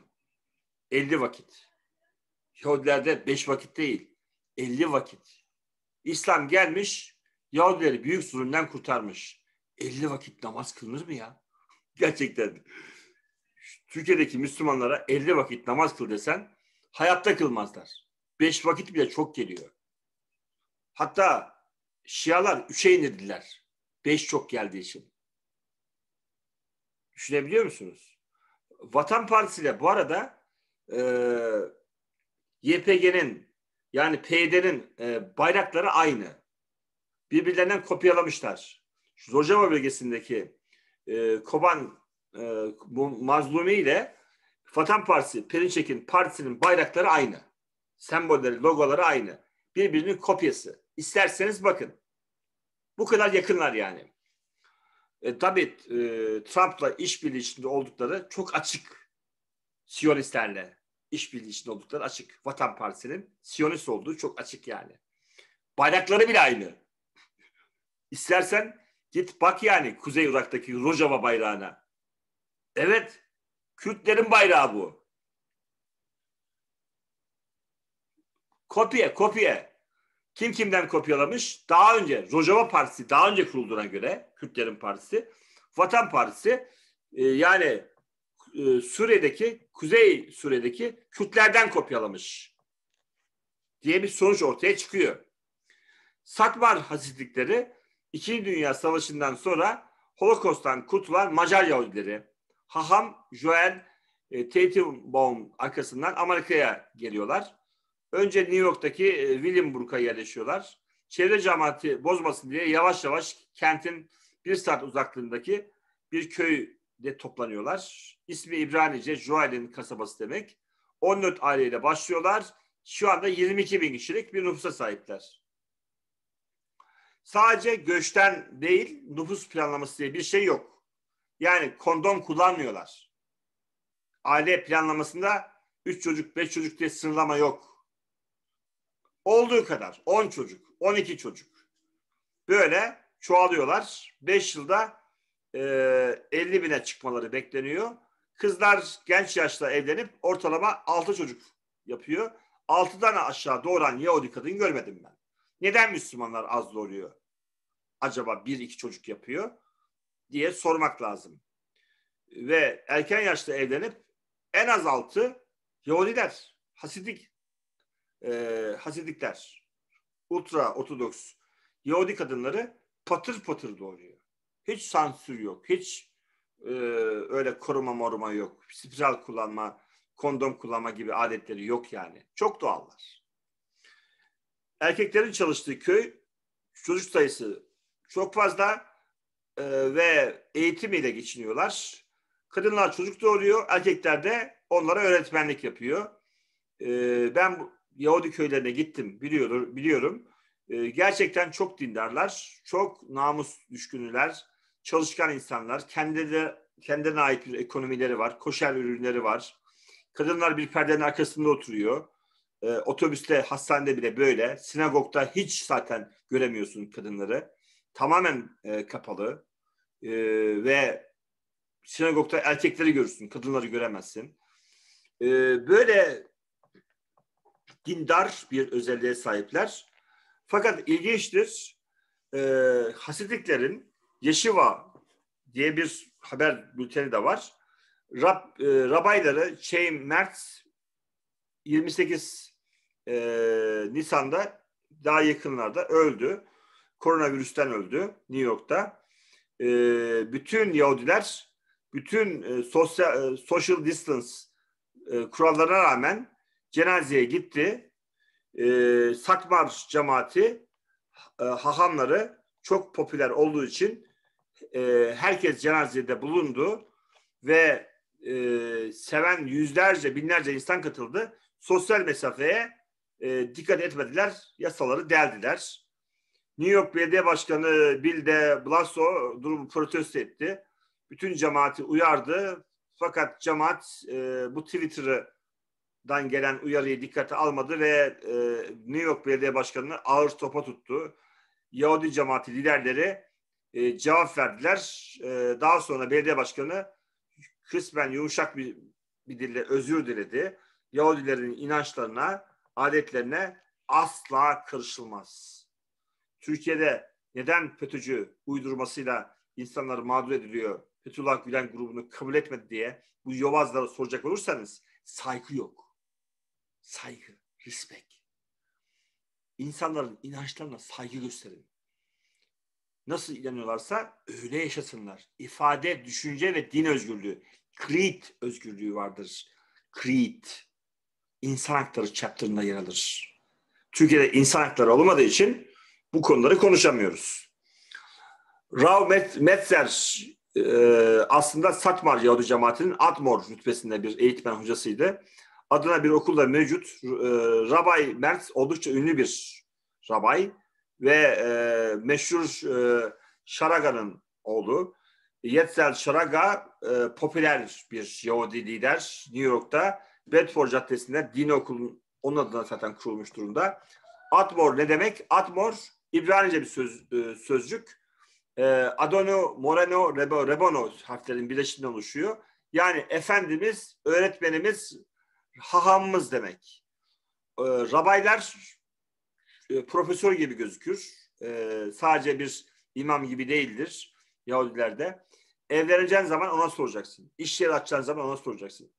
50 vakit. Yahudilerde 5 vakit değil. 50 vakit. İslam gelmiş Yahudileri büyük zulümden kurtarmış. 50 vakit namaz kılınır mı ya? (laughs) Gerçekten. Türkiye'deki Müslümanlara 50 vakit namaz kıl desen hayatta kılmazlar. 5 vakit bile çok geliyor. Hatta Şialar 3'e inirdiler. 5 çok geldiği için. Düşünebiliyor musunuz? Vatan Partisi ile bu arada e, YPG'nin yani PYD'nin e, bayrakları aynı birbirlerinden kopyalamışlar. Rojava bölgesindeki e, Koban e, mazlumi ile Vatan Partisi, Perinçek'in partisinin bayrakları aynı. Sembolleri, logoları aynı. Birbirinin kopyası. İsterseniz bakın. Bu kadar yakınlar yani. E, tabii e, Trump'la işbirliği içinde oldukları çok açık. Siyonistlerle işbirliği içinde oldukları açık. Vatan Partisi'nin Siyonist olduğu çok açık yani. Bayrakları bile aynı. İstersen git bak yani Kuzey Irak'taki Rojava bayrağına. Evet, Kürtlerin bayrağı bu. Kopya, kopya. Kim kimden kopyalamış? Daha önce Rojava Partisi daha önce kurulduğuna göre Kürtlerin Partisi, Vatan Partisi e, yani e, Suriye'deki, Kuzey Suriye'deki Kürtlerden kopyalamış diye bir sonuç ortaya çıkıyor. Satmar Hasidlikleri İkinci Dünya Savaşı'ndan sonra Holocaust'tan kurtulan Macar Yahudileri Haham Joel e, Teitelbaum arkasından Amerika'ya geliyorlar. Önce New York'taki e, Williamburg'a yerleşiyorlar. Çevre cemaati bozmasın diye yavaş yavaş kentin bir saat uzaklığındaki bir köyde toplanıyorlar. İsmi İbranice Joel'in kasabası demek. 14 aileyle başlıyorlar. Şu anda 22 bin kişilik bir nüfusa sahipler. Sadece göçten değil nüfus planlaması diye bir şey yok. Yani kondom kullanmıyorlar. Aile planlamasında üç çocuk beş çocuk diye sınırlama yok. Olduğu kadar 10 çocuk 12 çocuk. Böyle çoğalıyorlar. 5 yılda e, 50 bine çıkmaları bekleniyor. Kızlar genç yaşta evlenip ortalama 6 çocuk yapıyor. 6'dan aşağı doğuran Yahudi kadın görmedim ben. Neden Müslümanlar az doğuruyor? Acaba bir iki çocuk yapıyor diye sormak lazım. Ve erken yaşta evlenip en az altı Yahudiler, Hasidik, e, Hasidikler, ultra ortodoks Yahudi kadınları patır patır doğuruyor. Hiç sansür yok, hiç e, öyle koruma moruma yok, spiral kullanma, kondom kullanma gibi adetleri yok yani. Çok doğallar erkeklerin çalıştığı köy çocuk sayısı çok fazla e, ve eğitim ile geçiniyorlar. Kadınlar çocuk doğuruyor, erkekler de onlara öğretmenlik yapıyor. E, ben Yahudi köylerine gittim biliyorum. biliyorum. E, gerçekten çok dindarlar, çok namus düşkünüler, çalışkan insanlar. Kendileri, kendilerine ait bir ekonomileri var, koşer ürünleri var. Kadınlar bir perdenin arkasında oturuyor. E, otobüste, hastanede bile böyle. Sinagogda hiç zaten göremiyorsun kadınları. Tamamen e, kapalı. E, ve sinagogda erkekleri görürsün, kadınları göremezsin. E, böyle dindar bir özelliğe sahipler. Fakat ilginçtir, e, Hasidiklerin Yeşiva diye bir haber bülteni de var. Rab, e, rabayları Şey Mert 28 e, Nisan'da daha yakınlarda öldü. Koronavirüsten öldü New York'ta. E, bütün Yahudiler bütün e, sosyal e, social distance e, kurallarına rağmen cenazeye gitti. E, Satmar cemaati e, hahamları çok popüler olduğu için e, herkes cenazede bulundu ve e, seven yüzlerce binlerce insan katıldı. Sosyal mesafeye e, dikkat etmediler, yasaları deldiler. New York Belediye Başkanı Bill de Blasio durumu protesto etti. Bütün cemaati uyardı. Fakat cemaat e, bu Twitter'dan gelen uyarıyı dikkate almadı ve e, New York Belediye Başkanı'nı ağır topa tuttu. Yahudi cemaati liderleri e, cevap verdiler. E, daha sonra belediye başkanı kısmen yumuşak bir, bir dille özür diledi. Yahudilerin inançlarına adetlerine asla kırışılmaz. Türkiye'de neden FETÖ'cü uydurmasıyla insanlar mağdur ediliyor, Fethullah Gülen grubunu kabul etmedi diye bu yovazlara soracak olursanız saygı yok. Saygı, respect. İnsanların inançlarına saygı gösterin. Nasıl inanıyorlarsa öyle yaşasınlar. İfade, düşünce ve din özgürlüğü. Creed özgürlüğü vardır. Creed insan hakları chapter'ında yer alır. Türkiye'de insan hakları olmadığı için bu konuları konuşamıyoruz. Rav Metzer e, aslında Satmar Yahudi cemaatinin Admor rütbesinde bir eğitmen hocasıydı. Adına bir okulda mevcut. E, Rabay Merz oldukça ünlü bir rabay ve e, meşhur e, Şaraga'nın oğlu. Yetzel Şaraga e, popüler bir Yahudi lider New York'ta Bedford Caddesi'nde din okulun onun adına zaten kurulmuş durumda. Atmor ne demek? Atmor İbranice bir söz, e, sözcük. E, Adono, Moreno, Rebo, Rebono harflerin birleşiminden oluşuyor. Yani efendimiz, öğretmenimiz, hahamımız demek. E, rabaylar e, profesör gibi gözükür. E, sadece bir imam gibi değildir Yahudilerde. Evleneceğin zaman ona soracaksın. İş yeri açacağın zaman ona soracaksın.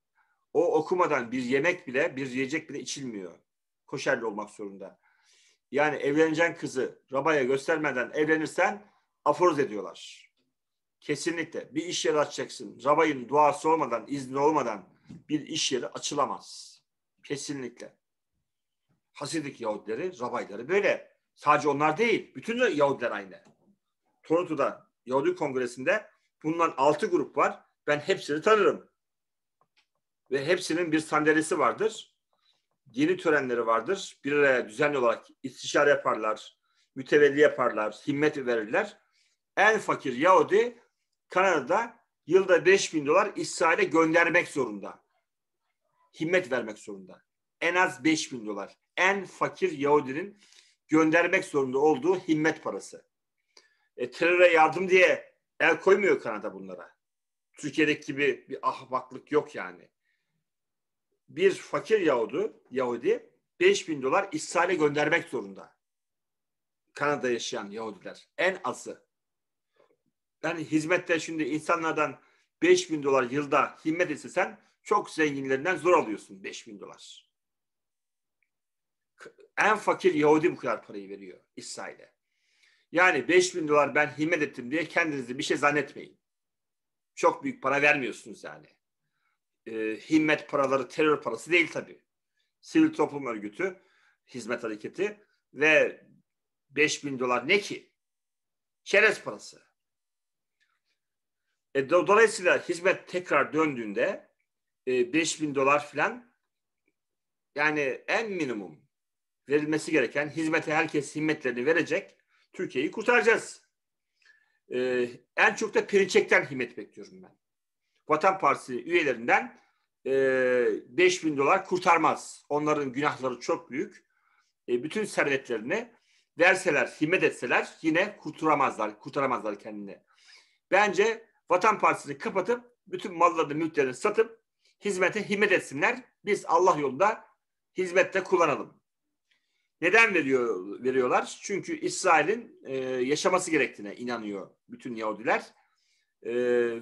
O okumadan bir yemek bile, bir yiyecek bile içilmiyor. Koşerli olmak zorunda. Yani evleneceğin kızı rabaya göstermeden evlenirsen aforoz ediyorlar. Kesinlikle bir iş yeri açacaksın. Rabayın duası olmadan, izni olmadan bir iş yeri açılamaz. Kesinlikle. Hasidik Yahudileri, Rabayları böyle. Sadece onlar değil. Bütün Yahudiler aynı. Toronto'da Yahudi Kongresi'nde bundan altı grup var. Ben hepsini tanırım ve hepsinin bir sandalyesi vardır. dini törenleri vardır. Bir araya düzenli olarak istişare yaparlar, mütevelli yaparlar, himmet verirler. En fakir Yahudi Kanada'da yılda 5 bin dolar İsrail'e göndermek zorunda. Himmet vermek zorunda. En az 5 bin dolar. En fakir Yahudinin göndermek zorunda olduğu himmet parası. E, teröre yardım diye el koymuyor Kanada bunlara. Türkiye'deki gibi bir ahmaklık yok yani bir fakir Yahudi, Yahudi 5 bin dolar İsrail'e göndermek zorunda. Kanada yaşayan Yahudiler. En azı. Yani hizmette şimdi insanlardan 5 bin dolar yılda himmet istesen çok zenginlerinden zor alıyorsun 5 bin dolar. En fakir Yahudi bu kadar parayı veriyor İsrail'e. Yani 5 bin dolar ben himmet ettim diye kendinizi bir şey zannetmeyin. Çok büyük para vermiyorsunuz yani e, himmet paraları terör parası değil tabii. Sivil toplum örgütü, hizmet hareketi ve 5 bin dolar ne ki? Çerez parası. E, do, dolayısıyla hizmet tekrar döndüğünde e, 5 bin dolar filan yani en minimum verilmesi gereken hizmete herkes himmetlerini verecek. Türkiye'yi kurtaracağız. E, en çok da Perinçek'ten himmet bekliyorum ben. Vatan Partisi üyelerinden e, 5 bin dolar kurtarmaz. Onların günahları çok büyük. E, bütün servetlerini verseler, himmet etseler yine kurtaramazlar, kurtaramazlar kendini. Bence Vatan Partisi'ni kapatıp bütün mallarını, mülklerini satıp hizmete himmet etsinler. Biz Allah yolunda hizmette kullanalım. Neden veriyor veriyorlar? Çünkü İsrail'in e, yaşaması gerektiğine inanıyor bütün Yahudiler e,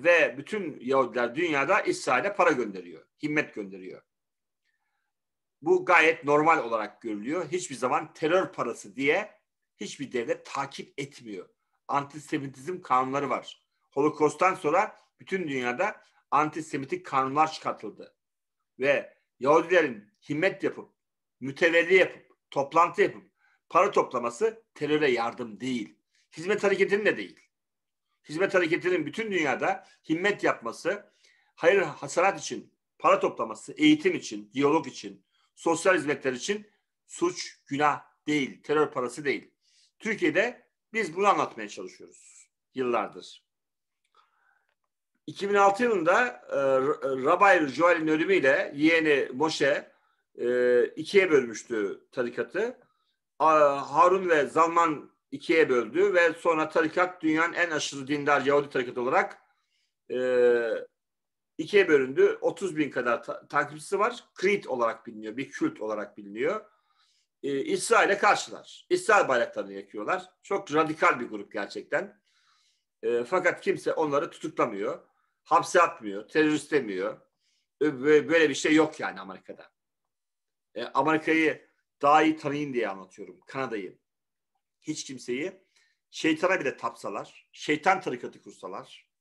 ve bütün Yahudiler dünyada İsrail'e para gönderiyor, himmet gönderiyor. Bu gayet normal olarak görülüyor. Hiçbir zaman terör parası diye hiçbir devlet takip etmiyor. Antisemitizm kanunları var. Holocaust'tan sonra bütün dünyada antisemitik kanunlar çıkartıldı. Ve Yahudilerin himmet yapıp, mütevelli yapıp, toplantı yapıp para toplaması teröre yardım değil. Hizmet hareketinin de değil hizmet hareketinin bütün dünyada himmet yapması, hayır hasarat için, para toplaması, eğitim için, diyalog için, sosyal hizmetler için suç, günah değil, terör parası değil. Türkiye'de biz bunu anlatmaya çalışıyoruz yıllardır. 2006 yılında e, Rabbi Joel'in ölümüyle yeğeni Moşe e, ikiye bölmüştü tarikatı. A, Harun ve Zalman ikiye böldü ve sonra tarikat dünyanın en aşırı dindar Yahudi tarikatı olarak e, ikiye bölündü. 30 bin kadar ta- takipçisi var. Krit olarak biliniyor. Bir kült olarak biliniyor. E, İsrail'e karşılar. İsrail bayraklarını yakıyorlar. Çok radikal bir grup gerçekten. E, fakat kimse onları tutuklamıyor. Hapse atmıyor. Terörist demiyor. Böyle bir şey yok yani Amerika'da. E, Amerika'yı daha iyi tanıyın diye anlatıyorum. Kanada'yı hiç kimseyi şeytana bile tapsalar, şeytan tarikatı kursalar,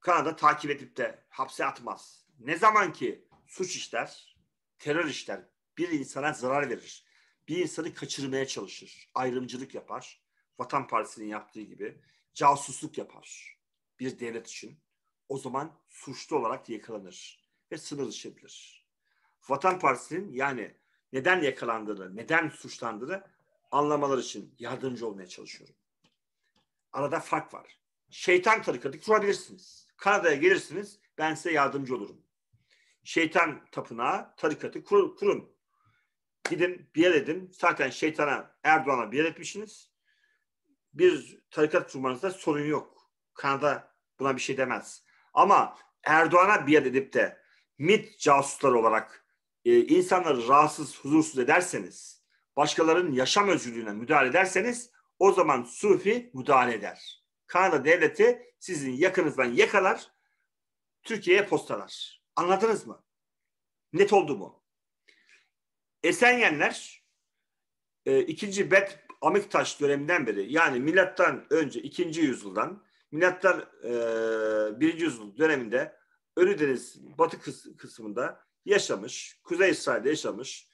Kanada takip edip de hapse atmaz. Ne zaman ki suç işler, terör işler, bir insana zarar verir. Bir insanı kaçırmaya çalışır, ayrımcılık yapar. Vatan Partisi'nin yaptığı gibi casusluk yapar bir devlet için. O zaman suçlu olarak yakalanır ve sınır dışı edilir. Vatan Partisi'nin yani neden yakalandığını, neden suçlandığını anlamaları için yardımcı olmaya çalışıyorum. Arada fark var. Şeytan tarikatı kurabilirsiniz. Kanada'ya gelirsiniz ben size yardımcı olurum. Şeytan tapınağı, tarikatı kur, kurun. Gidin bir edin. Zaten şeytana, Erdoğan'a bir yer etmişsiniz. Bir tarikat kurmanızda sorun yok. Kanada buna bir şey demez. Ama Erdoğan'a bir edip de MIT casusları olarak e, insanları rahatsız, huzursuz ederseniz, başkalarının yaşam özgürlüğüne müdahale ederseniz o zaman Sufi müdahale eder. Kanada devleti sizin yakınızdan yakalar, Türkiye'ye postalar. Anladınız mı? Net oldu mu? Esenyenler e, 2. Bet Amiktaş döneminden beri yani milattan önce ikinci yüzyıldan milattan e, 1. yüzyıl döneminde Ölüdeniz batı kıs- kısmında yaşamış, Kuzey İsrail'de yaşamış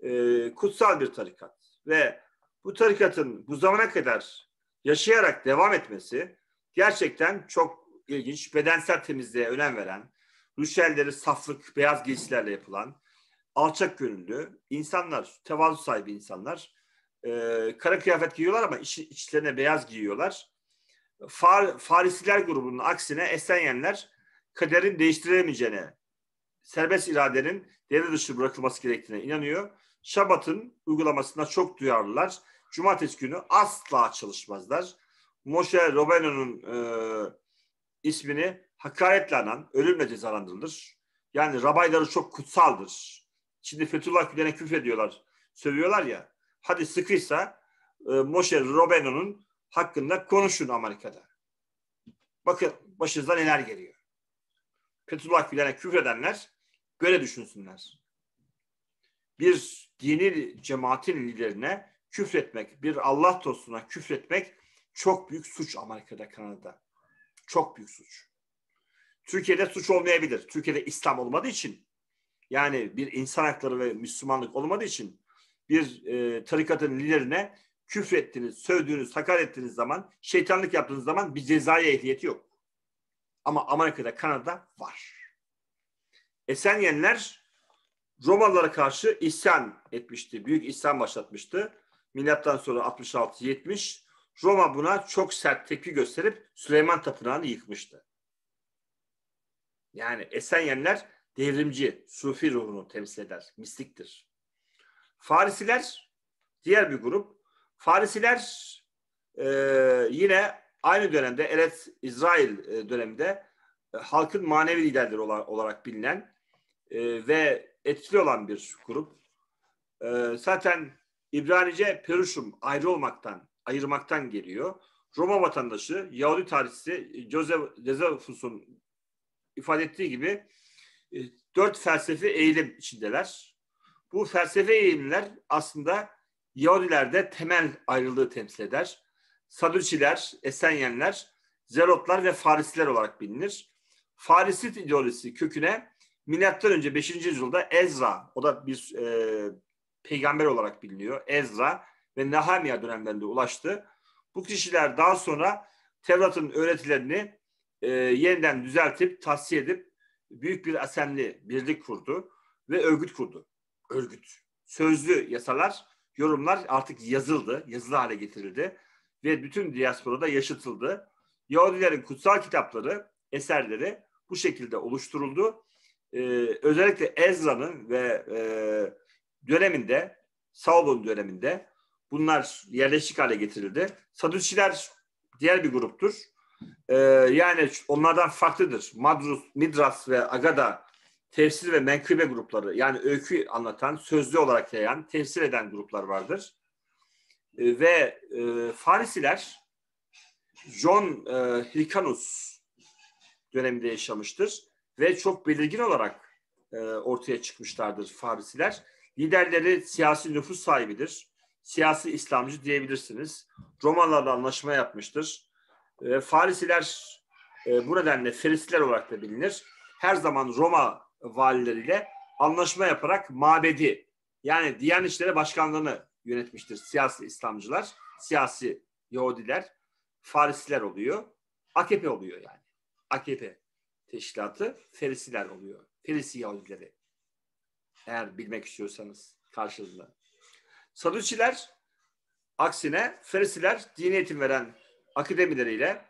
e, kutsal bir tarikat. Ve bu tarikatın bu zamana kadar yaşayarak devam etmesi gerçekten çok ilginç. Bedensel temizliğe önem veren, rüşelleri saflık, beyaz giysilerle yapılan, alçak gönüllü insanlar, tevazu sahibi insanlar e, kara kıyafet giyiyorlar ama iç, içlerine beyaz giyiyorlar. Far, Farisiler grubunun aksine Esenyenler kaderin değiştirilemeyeceğine serbest iradenin devre dışı bırakılması gerektiğine inanıyor. Şabat'ın uygulamasına çok duyarlılar. Cumartesi günü asla çalışmazlar. Moshe Robeno'nun e, ismini hakaretle anan, ölümle cezalandırılır. Yani rabayları çok kutsaldır. Şimdi Fethullah Gülen'e küfrediyorlar, sövüyorlar ya. Hadi sıkıysa e, Moşe Robeno'nun hakkında konuşun Amerika'da. Bakın başınıza neler geliyor. Fethullah Gülen'e küfredenler göre düşünsünler. Bir dini cemaatin liderine küfretmek, bir Allah dostuna küfretmek çok büyük suç Amerika'da, Kanada'da. Çok büyük suç. Türkiye'de suç olmayabilir. Türkiye'de İslam olmadığı için yani bir insan hakları ve Müslümanlık olmadığı için bir e, tarikatın liderine küfrettiğiniz, sövdüğünüz, hakaret ettiğiniz zaman, şeytanlık yaptığınız zaman bir cezai ehliyeti yok. Ama Amerika'da, Kanada var. Esenyenler Romalılara karşı isyan etmişti. Büyük isyan başlatmıştı. Milattan sonra 66-70 Roma buna çok sert tepki gösterip Süleyman Tapınağı'nı yıkmıştı. Yani Esenyenler devrimci, sufi ruhunu temsil eder, mistiktir. Farisiler diğer bir grup. Farisiler e, yine aynı dönemde evet, İsrail e, döneminde e, halkın manevi liderleri olarak bilinen e, ve etkili olan bir grup. E, zaten İbranice peruşum ayrı olmaktan, ayırmaktan geliyor. Roma vatandaşı Yahudi tarihçisi Joseph Josephus'un ifade ettiği gibi e, dört felsefi eğilim içindeler. Bu felsefe eğilimler aslında Yahudilerde temel ayrılığı temsil eder. Sadüçiler, Esenyenler, Zerotlar ve Farisler olarak bilinir. Farisit ideolojisi köküne Milattan önce 5. yüzyılda Ezra, o da bir e, peygamber olarak biliniyor. Ezra ve Nehemia dönemlerinde ulaştı. Bu kişiler daha sonra Tevrat'ın öğretilerini e, yeniden düzeltip, tahsiye edip büyük bir asenli birlik kurdu ve örgüt kurdu. Örgüt. Sözlü yasalar, yorumlar artık yazıldı, yazılı hale getirildi ve bütün diasporada yaşatıldı. Yahudilerin kutsal kitapları, eserleri bu şekilde oluşturuldu e, özellikle Ezra'nın ve e, döneminde Saul'un döneminde bunlar yerleşik hale getirildi. Sadüsiler diğer bir gruptur. E, yani onlardan farklıdır. Madrus, Midras ve Agada tefsir ve menkıbe grupları yani öykü anlatan, sözlü olarak yayan, tefsir eden gruplar vardır. E, ve e, Farisiler John e, Hyrcanus döneminde yaşamıştır ve çok belirgin olarak e, ortaya çıkmışlardır Farisiler. Liderleri siyasi nüfus sahibidir. Siyasi İslamcı diyebilirsiniz. Romalarla anlaşma yapmıştır. E, Farisiler e, bu nedenle Ferisler olarak da bilinir. Her zaman Roma valileriyle anlaşma yaparak mabedi yani Diyanet İşleri Başkanlığı'nı yönetmiştir. Siyasi İslamcılar, siyasi Yahudiler, Farisiler oluyor. AKP oluyor yani. AKP teşkilatı Ferisiler oluyor. Ferisi Yahudileri. Eğer bilmek istiyorsanız karşılığında. Saduçiler aksine Ferisiler dini eğitim veren akademileriyle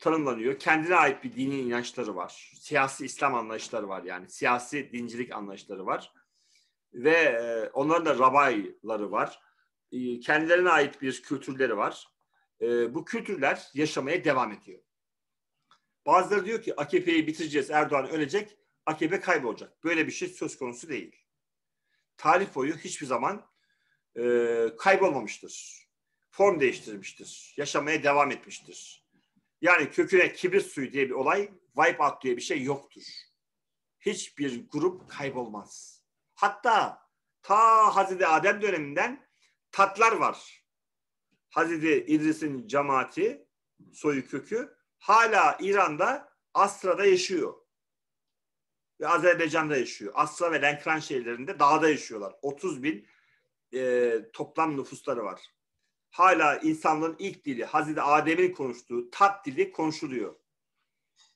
tanımlanıyor. Kendine ait bir dini inançları var. Siyasi İslam anlayışları var yani. Siyasi dincilik anlayışları var. Ve e, onların da rabayları var. E, kendilerine ait bir kültürleri var. E, bu kültürler yaşamaya devam ediyor. Bazıları diyor ki AKP'yi bitireceğiz, Erdoğan ölecek, AKP kaybolacak. Böyle bir şey söz konusu değil. Tarih boyu hiçbir zaman e, kaybolmamıştır. Form değiştirmiştir. Yaşamaya devam etmiştir. Yani köküne kibir suyu diye bir olay, wipe out diye bir şey yoktur. Hiçbir grup kaybolmaz. Hatta ta Hazreti Adem döneminden tatlar var. Hazreti İdris'in cemaati, soyu kökü hala İran'da Astra'da yaşıyor. Ve Azerbaycan'da yaşıyor. Asra ve Lenkran şehirlerinde dağda yaşıyorlar. 30 bin e, toplam nüfusları var. Hala insanların ilk dili, Hazreti Adem'in konuştuğu tat dili konuşuluyor.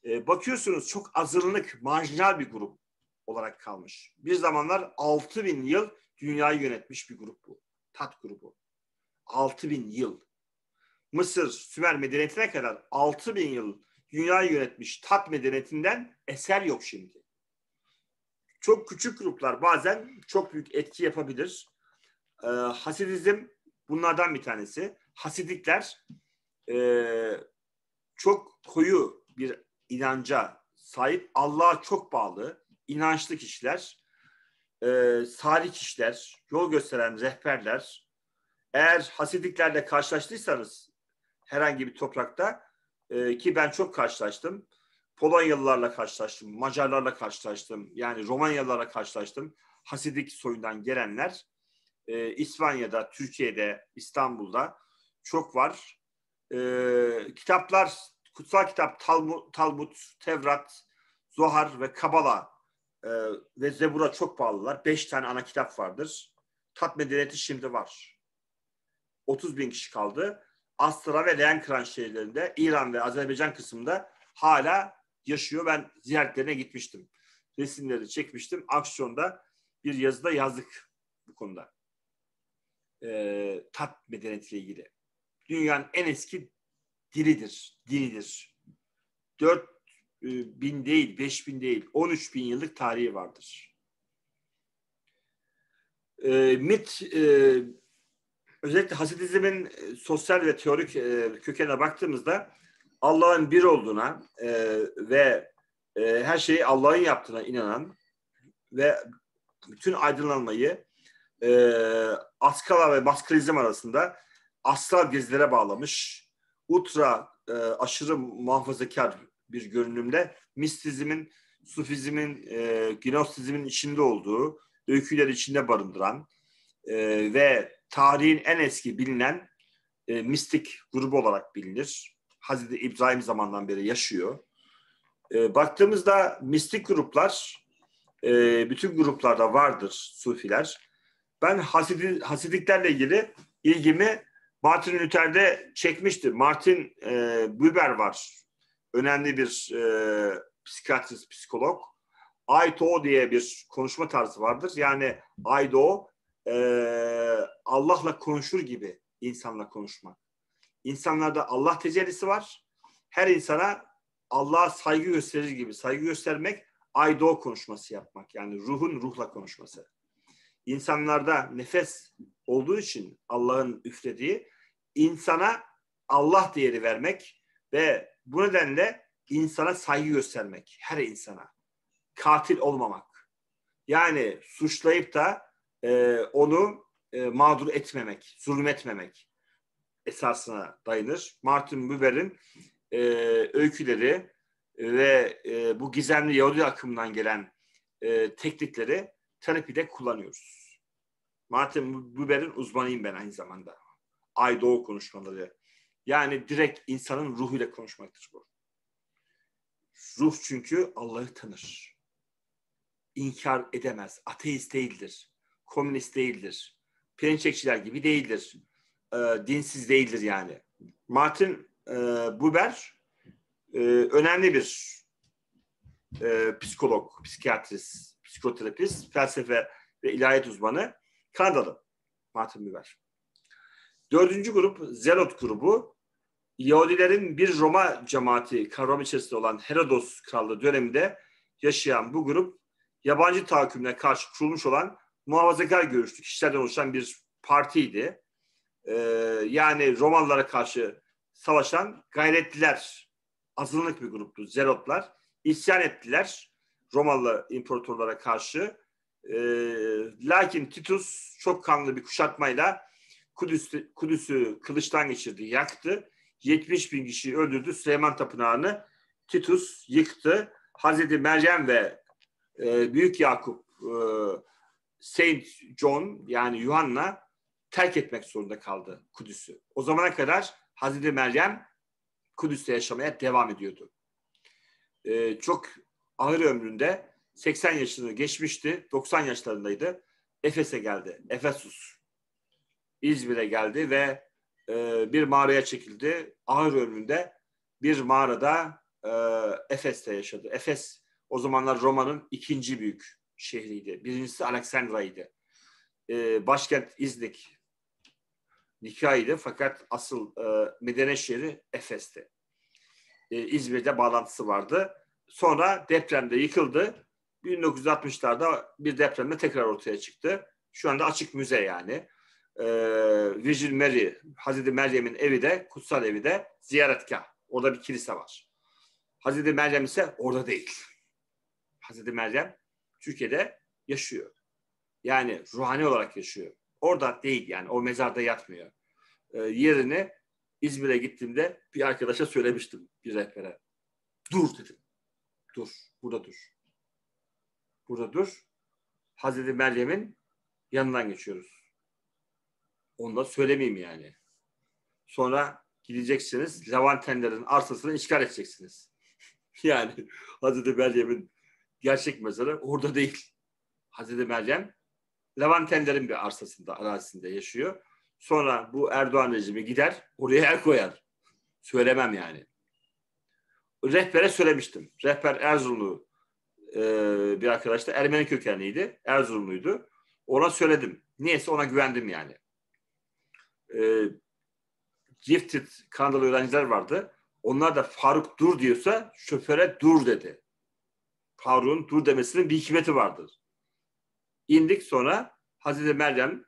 E, bakıyorsunuz çok azınlık, marjinal bir grup olarak kalmış. Bir zamanlar 6 bin yıl dünyayı yönetmiş bir grup bu. Tat grubu. 6 bin yıl. Mısır, Sümer medeniyetine kadar 6 bin yıl dünyayı yönetmiş tat medeniyetinden eser yok şimdi. Çok küçük gruplar bazen çok büyük etki yapabilir. Ee, Hasidizm bunlardan bir tanesi. Hasidikler e, çok koyu bir inanca sahip, Allah'a çok bağlı, inançlı kişiler, e, salih kişiler, yol gösteren rehberler. Eğer hasidiklerle karşılaştıysanız herhangi bir toprakta e, ki ben çok karşılaştım. Polonyalılarla karşılaştım, Macarlarla karşılaştım, yani Romanyalılarla karşılaştım. Hasidik soyundan gelenler e, İspanya'da, Türkiye'de, İstanbul'da çok var. E, kitaplar, kutsal kitap Talmud, Talmud, Tevrat, Zohar ve Kabala e, ve Zebur'a çok bağlılar. Beş tane ana kitap vardır. Tat medeniyeti şimdi var. 30 bin kişi kaldı. Astra ve Lenkran şehirlerinde İran ve Azerbaycan kısmında hala yaşıyor. Ben ziyaretlerine gitmiştim. Resimleri çekmiştim. Aksiyonda bir yazıda yazdık bu konuda. Ee, tat medeniyetiyle ilgili. Dünyanın en eski dilidir, dinidir. 4 e, bin değil, 5 bin değil, 13 bin yıllık tarihi vardır. E, MIT e, özellikle Hasidizmin e, sosyal ve teorik e, kökenine baktığımızda Allah'ın bir olduğuna e, ve e, her şeyi Allah'ın yaptığına inanan ve bütün aydınlanmayı Askala ve Maskalizm arasında astral gezilere bağlamış, ultra aşırı muhafazakar bir görünümle mistizmin, sufizmin, e, gnostizmin içinde olduğu, öyküler içinde barındıran e, ve tarihin en eski bilinen e, mistik grubu olarak bilinir. Hazreti İbrahim zamandan beri yaşıyor. E, baktığımızda mistik gruplar e, bütün gruplarda vardır sufiler. Ben Hasidi, Hasidiklerle ilgili ilgimi Martin Luther'de çekmişti. Martin e, Buber var. Önemli bir e, psikiyatrist, psikolog. I do diye bir konuşma tarzı vardır. Yani I do e, Allah'la konuşur gibi insanla konuşmak. İnsanlarda Allah tecellisi var. Her insana Allah'a saygı gösterir gibi saygı göstermek ay aydo konuşması yapmak. Yani ruhun ruhla konuşması. İnsanlarda nefes olduğu için Allah'ın üflediği insana Allah değeri vermek ve bu nedenle insana saygı göstermek. Her insana. Katil olmamak. Yani suçlayıp da e, onu e, mağdur etmemek, zulüm etmemek esasına dayanır. Martin Buber'in e, öyküleri ve e, bu gizemli Yahudi akımından gelen e, teknikleri terapide kullanıyoruz. Martin Buber'in uzmanıyım ben aynı zamanda. Ay doğu konuşmaları. Yani direkt insanın ruhuyla konuşmaktır bu. Ruh çünkü Allah'ı tanır. İnkar edemez. Ateist değildir komünist değildir. Pirinçekçiler gibi değildir. E, dinsiz değildir yani. Martin e, Buber e, önemli bir e, psikolog, psikiyatrist, psikoterapist, felsefe ve ilahiyat uzmanı Kanadalı Martin Buber. Dördüncü grup Zelot grubu. Yahudilerin bir Roma cemaati kavram içerisinde olan Herodos Krallığı döneminde yaşayan bu grup yabancı tahakkümüne karşı kurulmuş olan muhafazakar görüşlü kişilerden oluşan bir partiydi. Ee, yani Romalılara karşı savaşan gayretliler, azınlık bir gruptu, zelotlar. İsyan ettiler Romalı imparatorlara karşı. Ee, lakin Titus çok kanlı bir kuşatmayla Kudüs'ü Kudüs kılıçtan geçirdi, yaktı. 70 bin kişiyi öldürdü. Süleyman Tapınağı'nı Titus yıktı. Hazreti Meryem ve e, Büyük Yakup e, Saint John yani Yuhanna terk etmek zorunda kaldı Kudüs'ü. O zamana kadar Hazreti Meryem Kudüs'te yaşamaya devam ediyordu. Ee, çok ağır ömründe 80 yaşını geçmişti, 90 yaşlarındaydı. Efes'e geldi, Efesus. İzmir'e geldi ve e, bir mağaraya çekildi. Ağır ömründe bir mağarada e, Efes'te yaşadı. Efes o zamanlar Roma'nın ikinci büyük şehriydi. Birincisi Aleksandra'ydı. E, ee, başkent İznik Nikay'dı fakat asıl e, medene şehri Efes'ti. E, ee, İzmir'de bağlantısı vardı. Sonra depremde yıkıldı. 1960'larda bir depremle tekrar ortaya çıktı. Şu anda açık müze yani. E, ee, Virgil Mary, Hazreti Meryem'in evi de, kutsal evi de ziyaretgah. Orada bir kilise var. Hazreti Meryem ise orada değil. Hazreti Meryem Türkiye'de yaşıyor. Yani ruhani olarak yaşıyor. Orada değil yani o mezarda yatmıyor. E, yerini İzmir'e gittiğimde bir arkadaşa söylemiştim bir rehbere. Dur dedim. Dur. Burada dur. Burada dur. Hazreti Meryem'in yanından geçiyoruz. Onu da söylemeyeyim yani. Sonra gideceksiniz Levantenlerin arsasını işgal edeceksiniz. (laughs) yani Hazreti Meryem'in gerçek mezarı orada değil. Hazreti Meryem Levantenlerin bir arsasında, arazisinde yaşıyor. Sonra bu Erdoğan rejimi gider, oraya el koyar. Söylemem yani. Rehbere söylemiştim. Rehber Erzurumlu e, bir arkadaş da Ermeni kökenliydi. Erzurumluydu. Ona söyledim. Niyeyse ona güvendim yani. E, Gifted Kanadalı öğrenciler vardı. Onlar da Faruk dur diyorsa şoföre dur dedi. Harun dur demesinin bir hikmeti vardır. İndik sonra Hazreti Meryem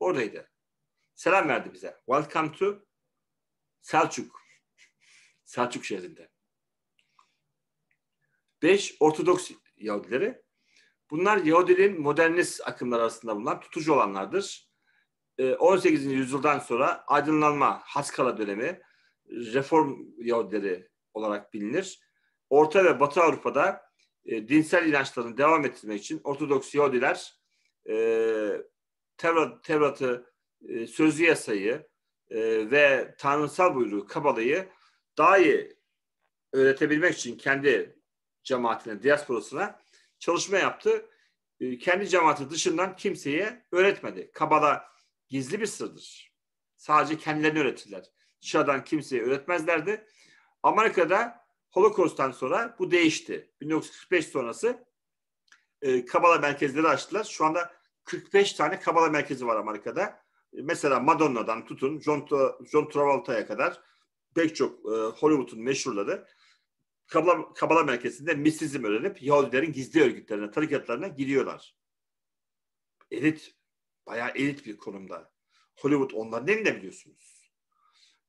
oradaydı. Selam verdi bize. Welcome to Selçuk. Selçuk şehrinde. Beş Ortodoks Yahudileri. Bunlar Yahudilerin modernist akımlar arasında bulunan tutucu olanlardır. 18. Ee, yüzyıldan sonra aydınlanma, Haskala dönemi, reform Yahudileri olarak bilinir. Orta ve Batı Avrupa'da e, dinsel inançlarını devam ettirmek için Ortodoks Yahudiler e, Tevrat, Tevrat'ı e, sözlü yasayı e, ve tanrısal buyruğu Kabala'yı daha iyi öğretebilmek için kendi cemaatine, diasporasına çalışma yaptı. E, kendi cemaati dışından kimseye öğretmedi. Kabala gizli bir sırdır. Sadece kendilerini öğretirler. Dışarıdan kimseye öğretmezlerdi. Amerika'da Holocaust'tan sonra bu değişti. 1945 sonrası e, Kabala merkezleri açtılar. Şu anda 45 tane Kabala merkezi var Amerika'da. E, mesela Madonna'dan tutun John, John Travolta'ya kadar pek çok e, Hollywood'un meşhurları Kabala, Kabala merkezinde misizm öğrenip Yahudilerin gizli örgütlerine, tarikatlarına gidiyorlar. Elit, bayağı elit bir konumda. Hollywood onların elinde biliyorsunuz.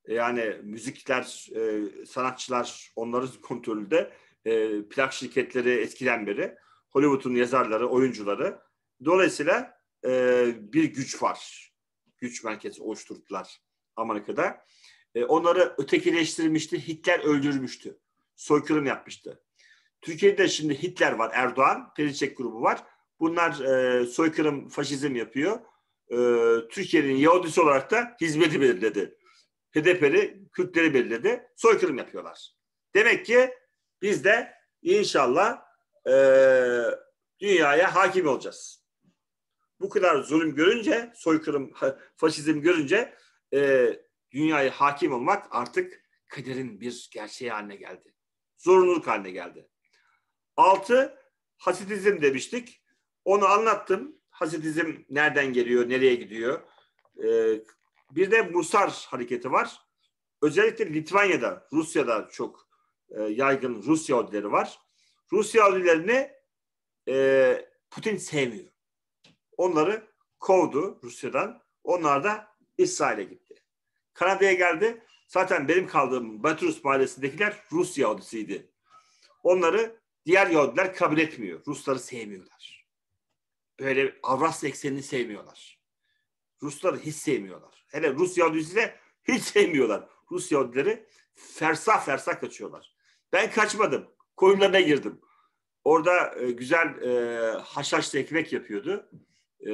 E, yani müzikler, e, sanatçılar onların (laughs) kontrolünde e, plak şirketleri eskiden beri. Hollywood'un yazarları, oyuncuları. Dolayısıyla e, bir güç var. Güç merkezi oluşturdular Amerika'da. E, onları ötekileştirmişti, Hitler öldürmüştü. Soykırım yapmıştı. Türkiye'de şimdi Hitler var, Erdoğan, Periçek grubu var. Bunlar e, soykırım, faşizm yapıyor. E, Türkiye'nin Yahudisi olarak da hizmeti belirledi. HDP'li Kürtleri belirledi. Soykırım yapıyorlar. Demek ki biz de inşallah e, dünyaya hakim olacağız. Bu kadar zulüm görünce, soykırım, (laughs) faşizm görünce e, dünyaya hakim olmak artık kaderin bir gerçeği haline geldi. Zorunluluk haline geldi. Altı, hasidizm demiştik. Onu anlattım. Hasidizm nereden geliyor, nereye gidiyor? E, bir de Musar hareketi var. Özellikle Litvanya'da, Rusya'da çok e, yaygın Rus Yahudileri var. Rus Yahudilerini e, Putin sevmiyor. Onları kovdu Rusya'dan. Onlar da İsrail'e gitti. Kanada'ya geldi. Zaten benim kaldığım Batrus mahallesindekiler Rus Yahudisiydi. Onları diğer Yahudiler kabul etmiyor. Rusları sevmiyorlar. Böyle Avrasya eksenini sevmiyorlar. Rusları hiç sevmiyorlar hele Rus Yahudisi hiç sevmiyorlar. Rus Yahudileri fersah fersah kaçıyorlar. Ben kaçmadım. Koyunlarına girdim. Orada e, güzel e, haşhaşlı ekmek yapıyordu e,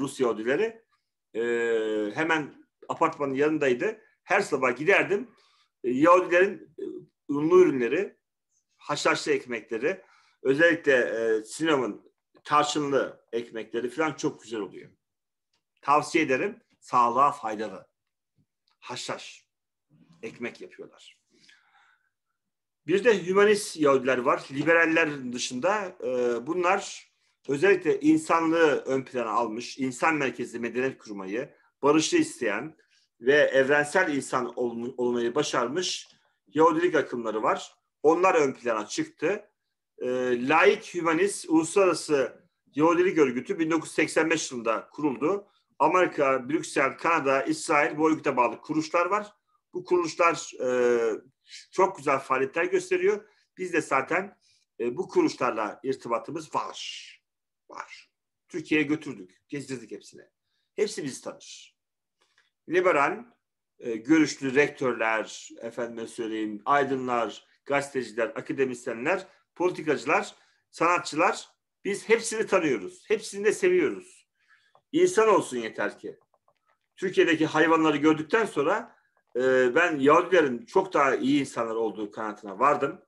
Rus Yahudileri. E, hemen apartmanın yanındaydı. Her sabah giderdim. E, Yahudilerin e, unlu ürünleri, haşhaşlı ekmekleri, özellikle e, sinemin tarçınlı ekmekleri falan çok güzel oluyor. Tavsiye ederim sağlığa faydalı. Haşhaş, ekmek yapıyorlar. Bir de hümanist Yahudiler var. Liberaller dışında e, bunlar özellikle insanlığı ön plana almış, insan merkezli medeniyet kurmayı, barışı isteyen ve evrensel insan olmayı başarmış Yahudilik akımları var. Onlar ön plana çıktı. E, laik hümanist uluslararası Yahudilik örgütü 1985 yılında kuruldu Amerika, Brüksel, Kanada, İsrail bu örgüte bağlı kuruluşlar var. Bu kuruluşlar e, çok güzel faaliyetler gösteriyor. Biz de zaten e, bu kuruluşlarla irtibatımız var. Var. Türkiye'ye götürdük, gezdirdik hepsine. Hepsi bizi tanır. Liberal, e, görüşlü rektörler, efendime söyleyeyim, aydınlar, gazeteciler, akademisyenler, politikacılar, sanatçılar biz hepsini tanıyoruz. Hepsini de seviyoruz. İnsan olsun yeter ki. Türkiye'deki hayvanları gördükten sonra e, ben Yahudilerin çok daha iyi insanlar olduğu kanaatine vardım.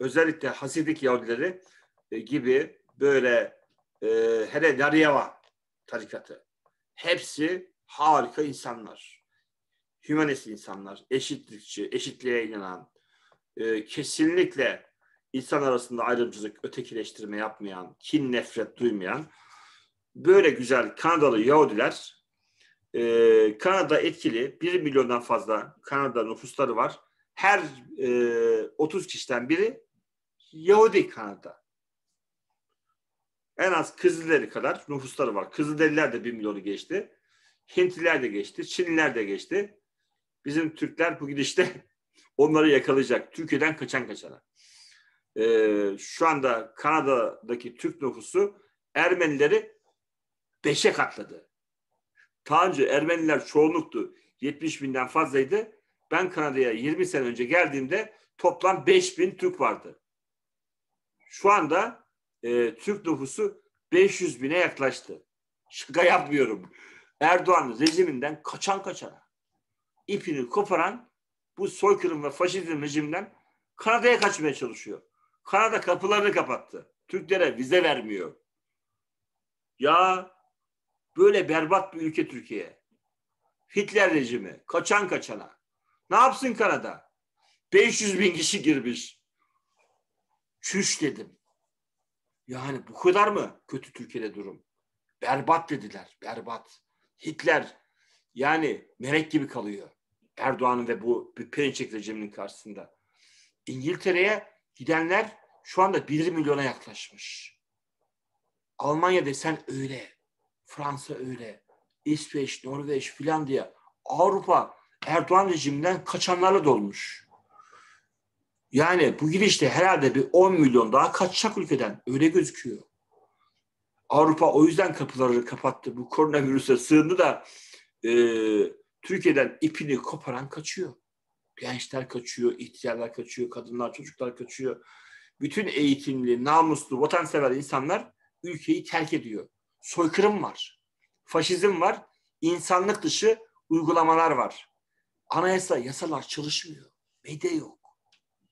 Özellikle Hasidik Yahudileri e, gibi böyle e, hele Daryeva tarikatı. Hepsi harika insanlar. Hümanist insanlar, eşitlikçi, eşitliğe inanan, e, kesinlikle insan arasında ayrımcılık, ötekileştirme yapmayan, kin nefret duymayan böyle güzel Kanadalı Yahudiler e, Kanada etkili 1 milyondan fazla Kanada nüfusları var. Her e, 30 kişiden biri Yahudi Kanada. En az Kızılderili kadar nüfusları var. Kızılderililer de 1 milyonu geçti. Hintliler de geçti. Çinliler de geçti. Bizim Türkler bu gidişte (laughs) onları yakalayacak. Türkiye'den kaçan kaçana. Ee, şu anda Kanada'daki Türk nüfusu Ermenileri beşe katladı. Daha önce Ermeniler çoğunluktu. 70 binden fazlaydı. Ben Kanada'ya 20 sene önce geldiğimde toplam 5 bin Türk vardı. Şu anda e, Türk nüfusu 500 bine yaklaştı. Şaka yapmıyorum. Erdoğan rejiminden kaçan kaçana ipini koparan bu soykırım ve faşizm rejiminden Kanada'ya kaçmaya çalışıyor. Kanada kapılarını kapattı. Türklere vize vermiyor. Ya Böyle berbat bir ülke Türkiye. Hitler rejimi. Kaçan kaçana. Ne yapsın Kanada? 500 bin kişi girmiş. Çüş dedim. Yani bu kadar mı kötü Türkiye'de durum? Berbat dediler. Berbat. Hitler yani melek gibi kalıyor. Erdoğan'ın ve bu Perinçek rejiminin karşısında. İngiltere'ye gidenler şu anda 1 milyona yaklaşmış. Almanya desen öyle. Fransa öyle, İsveç, Norveç, Finlandiya, Avrupa Erdoğan rejiminden kaçanlarla dolmuş. Yani bu girişte herhalde bir 10 milyon daha kaçacak ülkeden öyle gözüküyor. Avrupa o yüzden kapıları kapattı. Bu koronavirüse sığındı da e, Türkiye'den ipini koparan kaçıyor. Gençler kaçıyor, ihtiyarlar kaçıyor, kadınlar, çocuklar kaçıyor. Bütün eğitimli, namuslu, vatansever insanlar ülkeyi terk ediyor soykırım var, faşizm var, insanlık dışı uygulamalar var. Anayasa, yasalar çalışmıyor. Medya yok.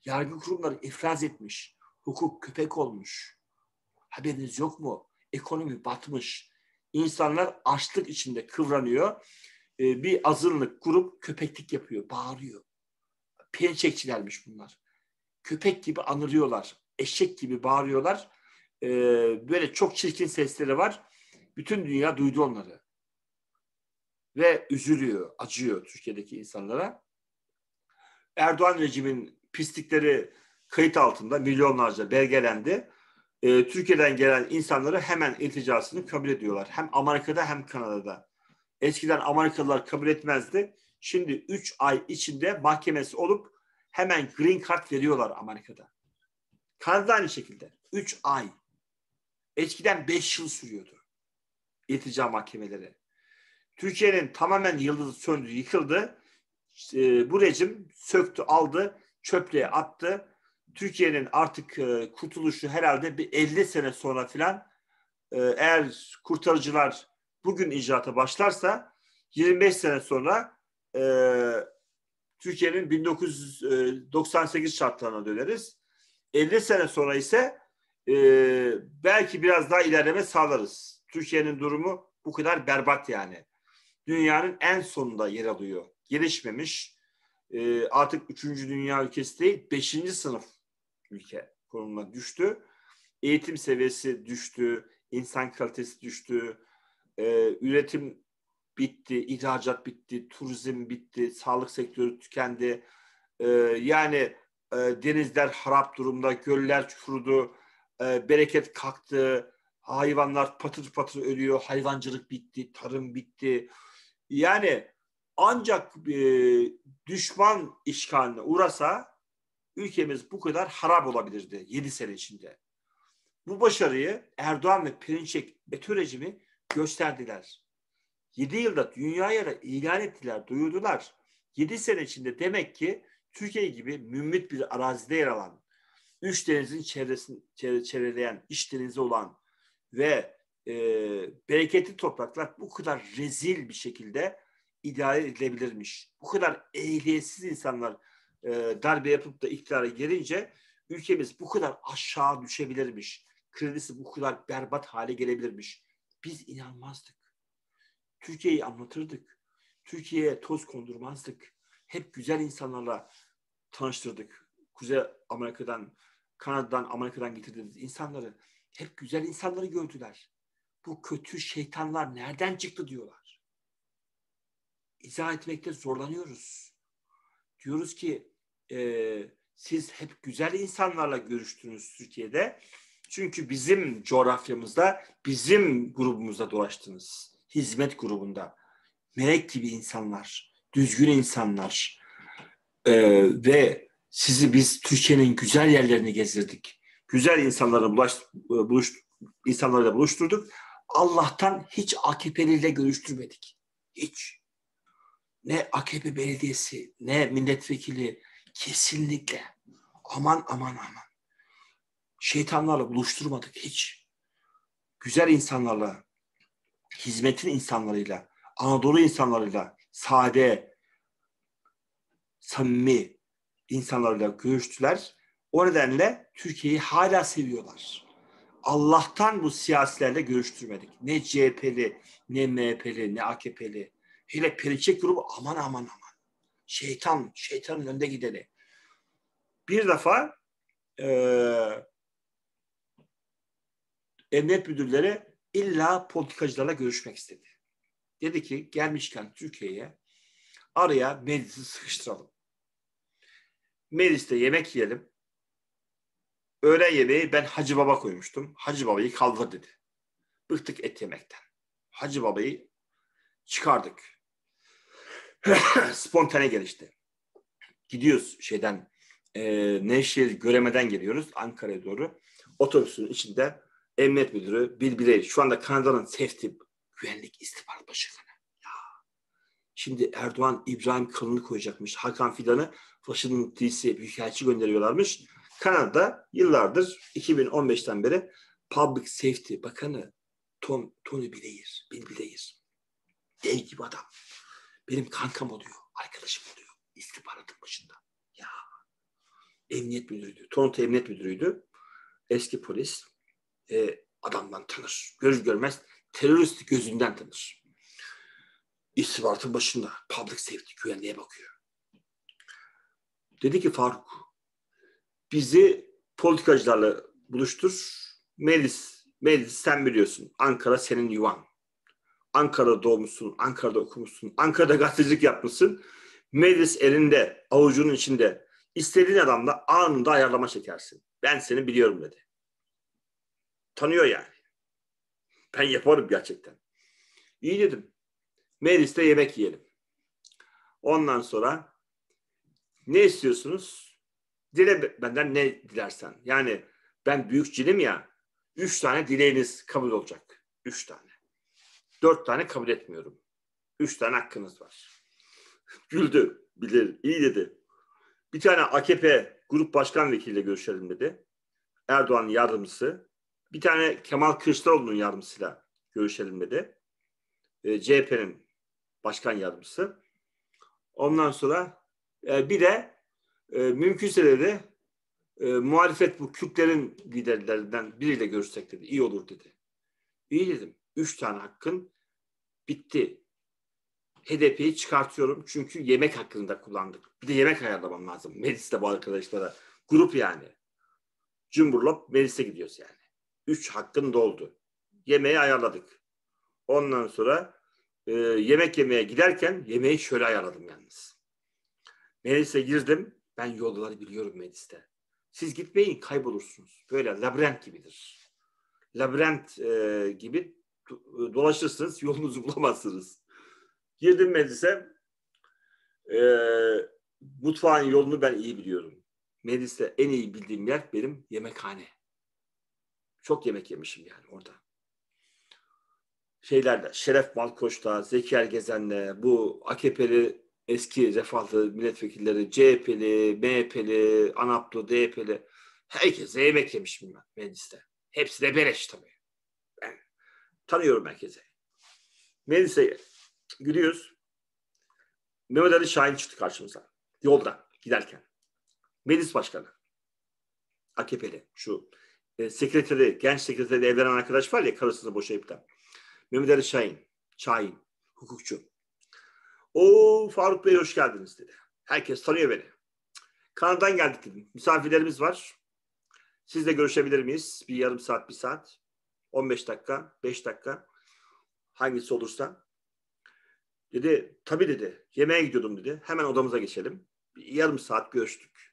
Yargı kurumları ifraz etmiş. Hukuk köpek olmuş. Haberiniz yok mu? Ekonomi batmış. İnsanlar açlık içinde kıvranıyor. Ee, bir azınlık grup köpeklik yapıyor, bağırıyor. Pençekçilermiş bunlar. Köpek gibi anırıyorlar. Eşek gibi bağırıyorlar. Ee, böyle çok çirkin sesleri var. Bütün dünya duydu onları. Ve üzülüyor, acıyor Türkiye'deki insanlara. Erdoğan rejimin pislikleri kayıt altında milyonlarca belgelendi. Ee, Türkiye'den gelen insanları hemen ilticasını kabul ediyorlar. Hem Amerika'da hem Kanada'da. Eskiden Amerikalılar kabul etmezdi. Şimdi 3 ay içinde mahkemesi olup hemen green card veriyorlar Amerika'da. Kanada aynı şekilde. 3 ay. Eskiden 5 yıl sürüyordu iltica mahkemeleri. Türkiye'nin tamamen yıldızı söndü, yıkıldı. E, bu rejim söktü, aldı, çöplüğe attı. Türkiye'nin artık e, kurtuluşu herhalde bir 50 sene sonra filan e, eğer kurtarıcılar bugün icraata başlarsa 25 sene sonra e, Türkiye'nin 1998 şartlarına döneriz. 50 sene sonra ise e, belki biraz daha ilerleme sağlarız. Türkiye'nin durumu bu kadar berbat yani. Dünyanın en sonunda yer alıyor. Gelişmemiş e, artık üçüncü dünya ülkesi değil beşinci sınıf ülke konumuna düştü. Eğitim seviyesi düştü, insan kalitesi düştü, e, üretim bitti, ihracat bitti, turizm bitti, sağlık sektörü tükendi. E, yani e, denizler harap durumda, göller çukurdu, e, bereket kalktı, Hayvanlar patır patır ölüyor. Hayvancılık bitti, tarım bitti. Yani ancak e, düşman işgaline uğrasa ülkemiz bu kadar harap olabilirdi 7 sene içinde. Bu başarıyı Erdoğan ve Perinçek BETÖ rejimi gösterdiler. 7 yılda dünyaya da ilan ettiler, duyurdular. 7 sene içinde demek ki Türkiye gibi mümmit bir arazide yer alan, üç denizin çevresini çevre, çevreleyen, iç denizi olan, ve e, bereketli topraklar bu kadar rezil bir şekilde idare edilebilirmiş. Bu kadar ehliyetsiz insanlar e, darbe yapıp da iktidara gelince ülkemiz bu kadar aşağı düşebilirmiş. Kredisi bu kadar berbat hale gelebilirmiş. Biz inanmazdık. Türkiye'yi anlatırdık. Türkiye'ye toz kondurmazdık. Hep güzel insanlarla tanıştırdık. Kuzey Amerika'dan, Kanada'dan, Amerika'dan getirdiğimiz insanları hep güzel insanları gördüler. Bu kötü şeytanlar nereden çıktı diyorlar. İzah etmekte zorlanıyoruz. Diyoruz ki e, siz hep güzel insanlarla görüştünüz Türkiye'de. Çünkü bizim coğrafyamızda, bizim grubumuzda dolaştınız. Hizmet grubunda. Melek gibi insanlar, düzgün insanlar. Ee, ve sizi biz Türkiye'nin güzel yerlerini gezdirdik güzel insanlara bulaş, buluş, insanlarla buluşturduk. Allah'tan hiç AKP'liyle görüştürmedik. Hiç. Ne AKP belediyesi, ne milletvekili kesinlikle. Aman aman aman. Şeytanlarla buluşturmadık hiç. Güzel insanlarla, hizmetin insanlarıyla, Anadolu insanlarıyla, sade, samimi insanlarla görüştüler o nedenle Türkiye'yi hala seviyorlar. Allah'tan bu siyasilerle görüştürmedik. Ne CHP'li, ne MHP'li, ne AKP'li. Hele Perinçek grubu aman aman aman. Şeytan, şeytanın önünde gideni. Bir defa e, emniyet müdürleri illa politikacılarla görüşmek istedi. Dedi ki gelmişken Türkiye'ye araya meclisi sıkıştıralım. Mecliste yemek yiyelim. Öğlen yemeği ben Hacı Baba koymuştum. Hacı Baba'yı kaldır dedi. Bıktık et yemekten. Hacı Baba'yı çıkardık. (clears throat) Spontane gelişti. Gidiyoruz şeyden e, Nevşehir Göreme'den geliyoruz Ankara'ya doğru. Otobüsün içinde emniyet müdürü bir Şu anda Kanada'nın SEFTİ güvenlik istihbarat başkanı. Ya. Şimdi Erdoğan İbrahim Kalın'ı koyacakmış. Hakan Fidan'ı Washington DC Büyükelçi gönderiyorlarmış. Kanada yıllardır 2015'ten beri Public Safety Bakanı Tom Tony Blair, Bill Blair. Dev gibi adam. Benim kankam oluyor, arkadaşım oluyor. İstihbaratın başında. Ya emniyet müdürüydü. Toronto emniyet müdürüydü. Eski polis. E, adamdan tanır. Görür görmez terörist gözünden tanır. İstihbaratın başında public safety güvenliğe bakıyor. Dedi ki Faruk bizi politikacılarla buluştur. Melis, Melis sen biliyorsun Ankara senin yuvan. Ankara'da doğmuşsun, Ankara'da okumuşsun, Ankara'da gazetecilik yapmışsın. Melis elinde, avucunun içinde. istediğin adamla anında ayarlama çekersin. Ben seni biliyorum dedi. Tanıyor yani. Ben yaparım gerçekten. İyi dedim. Melis'te yemek yiyelim. Ondan sonra ne istiyorsunuz? Dile benden ne dilersen. Yani ben büyük büyükçilim ya. Üç tane dileğiniz kabul olacak. Üç tane. Dört tane kabul etmiyorum. Üç tane hakkınız var. (laughs) Güldü. Bilir. İyi dedi. Bir tane AKP grup başkan vekiliyle görüşelim dedi. Erdoğan'ın yardımcısı. Bir tane Kemal Kılıçdaroğlu'nun yardımcısıyla görüşelim dedi. E, ee, CHP'nin başkan yardımcısı. Ondan sonra e, bir de e, mümkünse dedi e, muhalefet bu Kürtlerin liderlerinden biriyle görüşsek dedi. İyi olur dedi. İyi dedim. Üç tane hakkın bitti. HDP'yi çıkartıyorum çünkü yemek hakkını da kullandık. Bir de yemek ayarlamam lazım. Mecliste bu arkadaşlara. Grup yani. Cumburlop meclise gidiyoruz yani. Üç hakkın doldu. Yemeği ayarladık. Ondan sonra e, yemek yemeye giderken yemeği şöyle ayarladım yalnız. Meclise girdim. Ben yolları biliyorum Melis'te. Siz gitmeyin kaybolursunuz. Böyle labirent gibidir. Labirent e, gibi e, dolaşırsınız yolunuzu bulamazsınız. Girdim Melis'e. E, mutfağın yolunu ben iyi biliyorum. Melis'te en iyi bildiğim yer benim yemekhane. Çok yemek yemişim yani orada şeylerle, Şeref Malkoç'la, Zeki Ergezen'le, bu AKP'li eski refahlı milletvekilleri CHP'li, MHP'li, ANAP'lı, DHP'li herkese yemek yemiş ben mecliste. Hepsi de beleş tabii. Ben tanıyorum herkese. Meclise gidiyoruz. Mehmet Ali Şahin çıktı karşımıza. Yolda giderken. Meclis başkanı. AKP'li şu e, sekreteri, genç sekreteri evlenen arkadaş var ya karısını boşayıp da. Mehmet Ali Şahin. Şahin. Hukukçu. O Faruk Bey hoş geldiniz dedi. Herkes tanıyor beni. Kanadan geldik dedim. Misafirlerimiz var. Sizle görüşebilir miyiz? Bir yarım saat, bir saat. 15 dakika, 5 dakika. Hangisi olursa. Dedi, tabii dedi. Yemeğe gidiyordum dedi. Hemen odamıza geçelim. Bir yarım saat görüştük.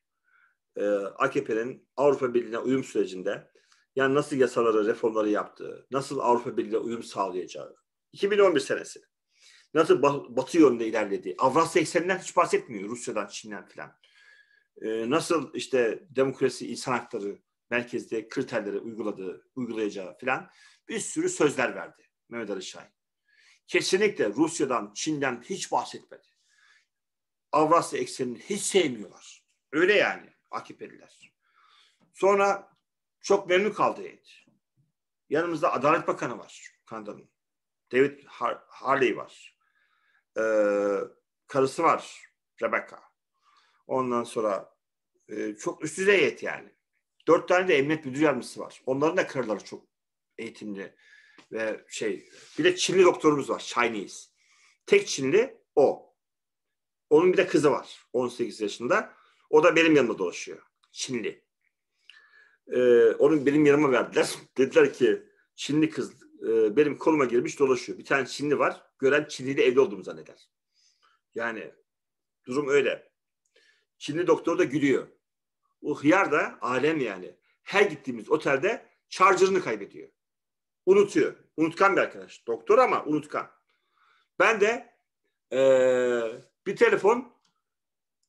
Ee, AKP'nin Avrupa Birliği'ne uyum sürecinde yani nasıl yasaları, reformları yaptığı, nasıl Avrupa Birliği'ne uyum sağlayacağı. 2011 senesi nasıl batı yönde ilerledi. Avrasya ekseninden hiç bahsetmiyor Rusya'dan, Çin'den filan. E, nasıl işte demokrasi, insan hakları merkezde kriterleri uyguladığı, uygulayacağı filan bir sürü sözler verdi Mehmet Ali Şahin. Kesinlikle Rusya'dan, Çin'den hiç bahsetmedi. Avrasya eksenini hiç sevmiyorlar. Öyle yani AKP'liler. Sonra çok memnun kaldı heyet. Yanımızda Adalet Bakanı var Kanada'nın. David Har Harley var e, karısı var Rebecca. Ondan sonra e, çok üst düzey et yani. Dört tane de emniyet müdür yardımcısı var. Onların da karıları çok eğitimli ve şey. Bir de Çinli doktorumuz var. Chinese. Tek Çinli o. Onun bir de kızı var. 18 yaşında. O da benim yanımda dolaşıyor. Çinli. Ee, onu benim yanıma verdiler. (laughs) Dediler ki Çinli kız e, benim koluma girmiş dolaşıyor. Bir tane Çinli var gören Çinli evli olduğumu zanneder. Yani durum öyle. Çinli doktor da gülüyor. O hıyar da alem yani. Her gittiğimiz otelde charger'ını kaybediyor. Unutuyor. Unutkan bir arkadaş. Doktor ama unutkan. Ben de ee, bir telefon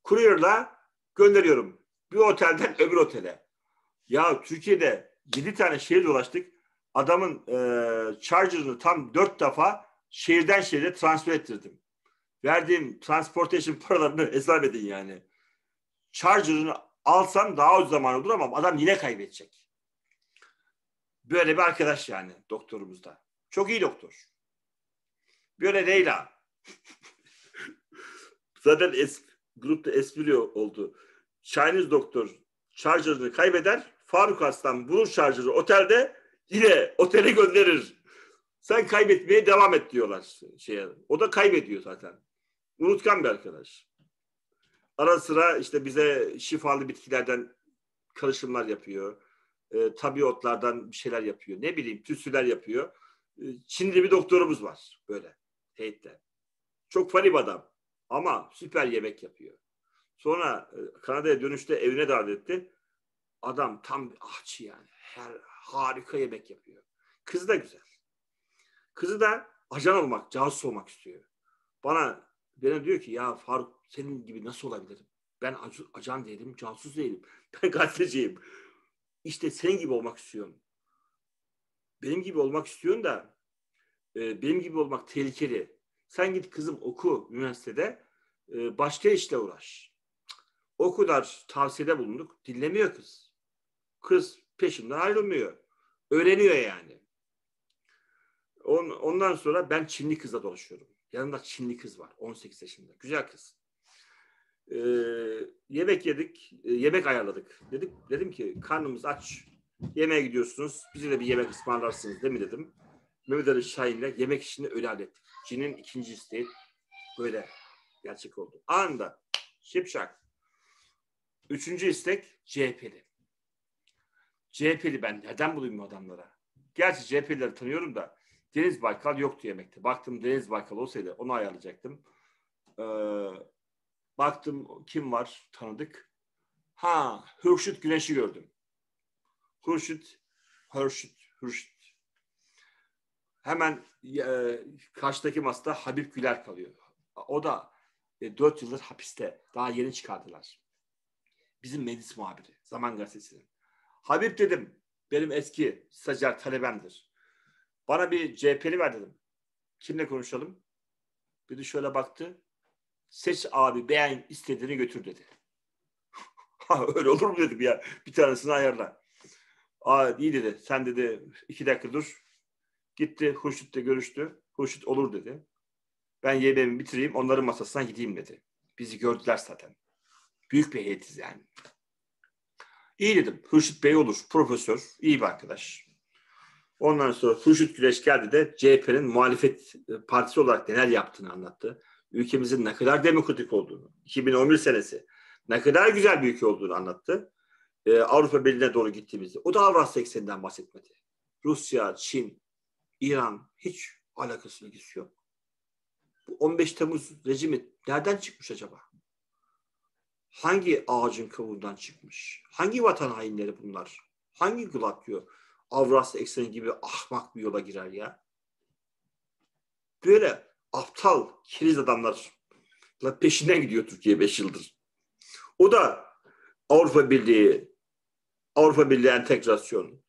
kuryerle gönderiyorum. Bir otelden (laughs) öbür otele. Ya Türkiye'de 7 tane şehir dolaştık. Adamın e, charger'ını tam 4 defa şehirden şehire transfer ettirdim. Verdiğim transportation paralarını (laughs) hesap edin yani. Charger'ını alsam daha ucuz zaman olur ama adam yine kaybedecek. Böyle bir arkadaş yani doktorumuzda. Çok iyi doktor. Böyle Leyla. (laughs) Zaten es, grupta espri oldu. Chinese doktor chargerını kaybeder. Faruk Aslan bulur chargerı otelde yine otele gönderir. Sen kaybetmeye devam et diyorlar şeye. O da kaybediyor zaten. Unutkan bir arkadaş. Ara sıra işte bize şifalı bitkilerden karışımlar yapıyor. E, ee, tabi otlardan bir şeyler yapıyor. Ne bileyim tüsüler yapıyor. E, Çinli bir doktorumuz var böyle heyitte. Çok fani bir adam ama süper yemek yapıyor. Sonra e, Kanada'ya dönüşte evine davet etti. Adam tam bir ahçı yani. Her harika yemek yapıyor. Kız da güzel. Kızı da ajan olmak, casus olmak istiyor. Bana bana diyor ki ya Faruk senin gibi nasıl olabilirim? Ben ajan değilim, casus değilim. (laughs) Ben gazeteciyim. İşte senin gibi olmak istiyorum. Benim gibi olmak istiyorsun da e, benim gibi olmak tehlikeli. Sen git kızım oku üniversitede e, başka işle uğraş. O kadar tavsiyede bulunduk. Dinlemiyor kız. Kız peşinden ayrılmıyor. Öğreniyor yani. On, ondan sonra ben Çinli kızla dolaşıyorum. Yanında Çinli kız var. 18 yaşında. Güzel kız. Ee, yemek yedik. E, yemek ayarladık. Dedik, dedim ki karnımız aç. Yemeğe gidiyorsunuz. Bize de bir yemek ısmarlarsınız değil mi dedim. Mehmet Ali Şahin'le yemek işini öyle hallettik. Çin'in ikinci isteği böyle gerçek oldu. Anında şipşak. Üçüncü istek CHP'li. CHP'li ben neden bulayım adamlara? Gerçi CHP'lileri tanıyorum da Deniz Baykal yoktu yemekte. Baktım Deniz Baykal olsaydı onu ayarlayacaktım. Ee, baktım kim var tanıdık. Ha Hürşit Güneş'i gördüm. Hürşit, Hürşit, Hürşit. Hemen e, karşıdaki masada Habib Güler kalıyor. O da e, yıldır hapiste. Daha yeni çıkardılar. Bizim meclis muhabiri. Zaman gazetesinin. Habib dedim benim eski stajyer talebemdir. Bana bir CHP'li ver dedim. Kimle konuşalım? Bir de şöyle baktı. Seç abi beğen istediğini götür dedi. (laughs) öyle olur mu dedim ya. Bir tanesini ayarla. Aa iyi dedi. Sen dedi iki dakika dur. Gitti Hurşit'le görüştü. Hurşit olur dedi. Ben yemeğimi bitireyim onların masasına gideyim dedi. Bizi gördüler zaten. Büyük bir heyetiz yani. İyi dedim. Hürşit Bey olur. Profesör. iyi bir arkadaş. Ondan sonra Huşut Güreş geldi de CHP'nin muhalefet e, partisi olarak neler yaptığını anlattı. Ülkemizin ne kadar demokratik olduğunu, 2011 senesi ne kadar güzel bir ülke olduğunu anlattı. Ee, Avrupa Birliği'ne doğru gittiğimizde. O da Avrasya ekseninden bahsetmedi. Rusya, Çin, İran hiç alakası ilgisi yok. Bu 15 Temmuz rejimi nereden çıkmış acaba? Hangi ağacın kavuğundan çıkmış? Hangi vatan hainleri bunlar? Hangi diyor? Avrasya ekseni gibi ahmak bir yola girer ya. Böyle aptal, kiriz adamlarla peşinden gidiyor Türkiye beş yıldır. O da Avrupa Birliği, Avrupa Birliği entegrasyon,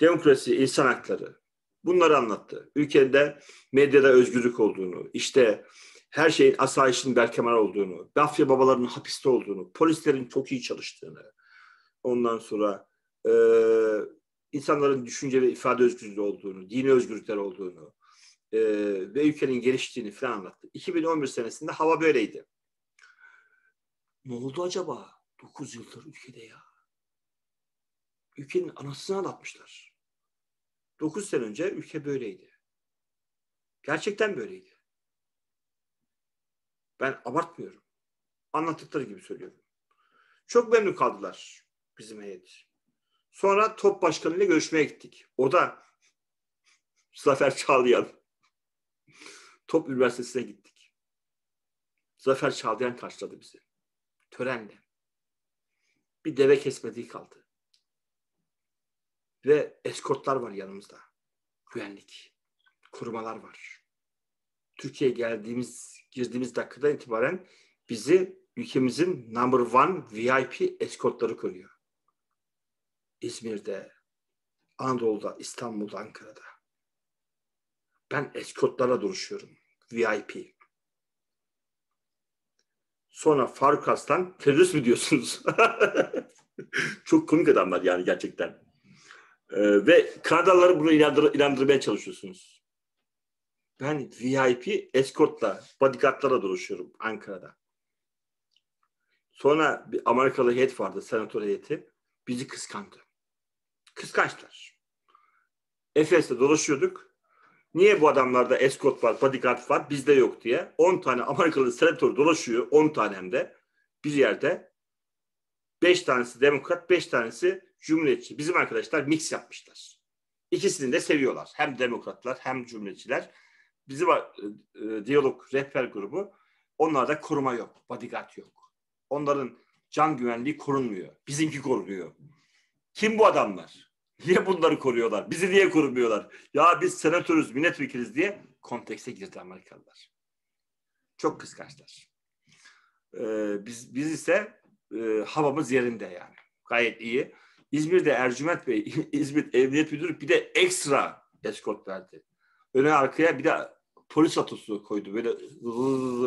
demokrasi, insan hakları bunları anlattı. Ülkede medyada özgürlük olduğunu, işte her şeyin asayişin berkemer olduğunu, mafya babalarının hapiste olduğunu, polislerin çok iyi çalıştığını, ondan sonra insanların düşünce ve ifade özgürlüğü olduğunu, dini özgürlükler olduğunu e, ve ülkenin geliştiğini falan anlattı. 2011 senesinde hava böyleydi. Ne oldu acaba? 9 yıldır ülkede ya. Ülkenin anasını anlatmışlar. 9 sene önce ülke böyleydi. Gerçekten böyleydi. Ben abartmıyorum. Anlattıkları gibi söylüyorum. Çok memnun kaldılar bizim heyet. Sonra top başkanıyla görüşmeye gittik. O da Zafer Çağlayan. Top Üniversitesi'ne gittik. Zafer Çağlayan karşıladı bizi. Törenle. Bir deve kesmediği kaldı. Ve eskortlar var yanımızda. Güvenlik. Korumalar var. Türkiye'ye geldiğimiz, girdiğimiz dakikadan itibaren bizi ülkemizin number one VIP eskortları koruyor. İzmir'de, Anadolu'da, İstanbul'da, Ankara'da. Ben eskotlara duruşuyorum. VIP. Sonra Faruk Aslan terörist mi diyorsunuz? (laughs) Çok komik adamlar yani gerçekten. Ee, ve Kanadalıları bunu inandır inandırmaya çalışıyorsunuz. Ben VIP eskortla, bodyguardlara duruşuyorum Ankara'da. Sonra bir Amerikalı heyet vardı, senatör heyeti. Bizi kıskandı. Kıskançlar. Efes'te dolaşıyorduk. Niye bu adamlarda escort var, bodyguard var, bizde yok diye. 10 tane Amerikalı senatör dolaşıyor, 10 tane hem de bir yerde. 5 tanesi demokrat, 5 tanesi cumhuriyetçi. Bizim arkadaşlar mix yapmışlar. İkisini de seviyorlar. Hem demokratlar hem cumhuriyetçiler. Bizim e, e, diyalog rehber grubu onlarda koruma yok, bodyguard yok. Onların can güvenliği korunmuyor. Bizimki korunuyor. Kim bu adamlar? Niye bunları koruyorlar? Bizi niye korumuyorlar? Ya biz senatörüz, milletvekiliz diye kontekste girdi Amerikalılar. Çok kıskançlar. Ee, biz, biz ise e, havamız yerinde yani. Gayet iyi. İzmir'de Ercüment Bey, (laughs) İzmir Emniyet Müdürü bir de ekstra eskort verdi. Öne arkaya bir de polis atosu koydu. Böyle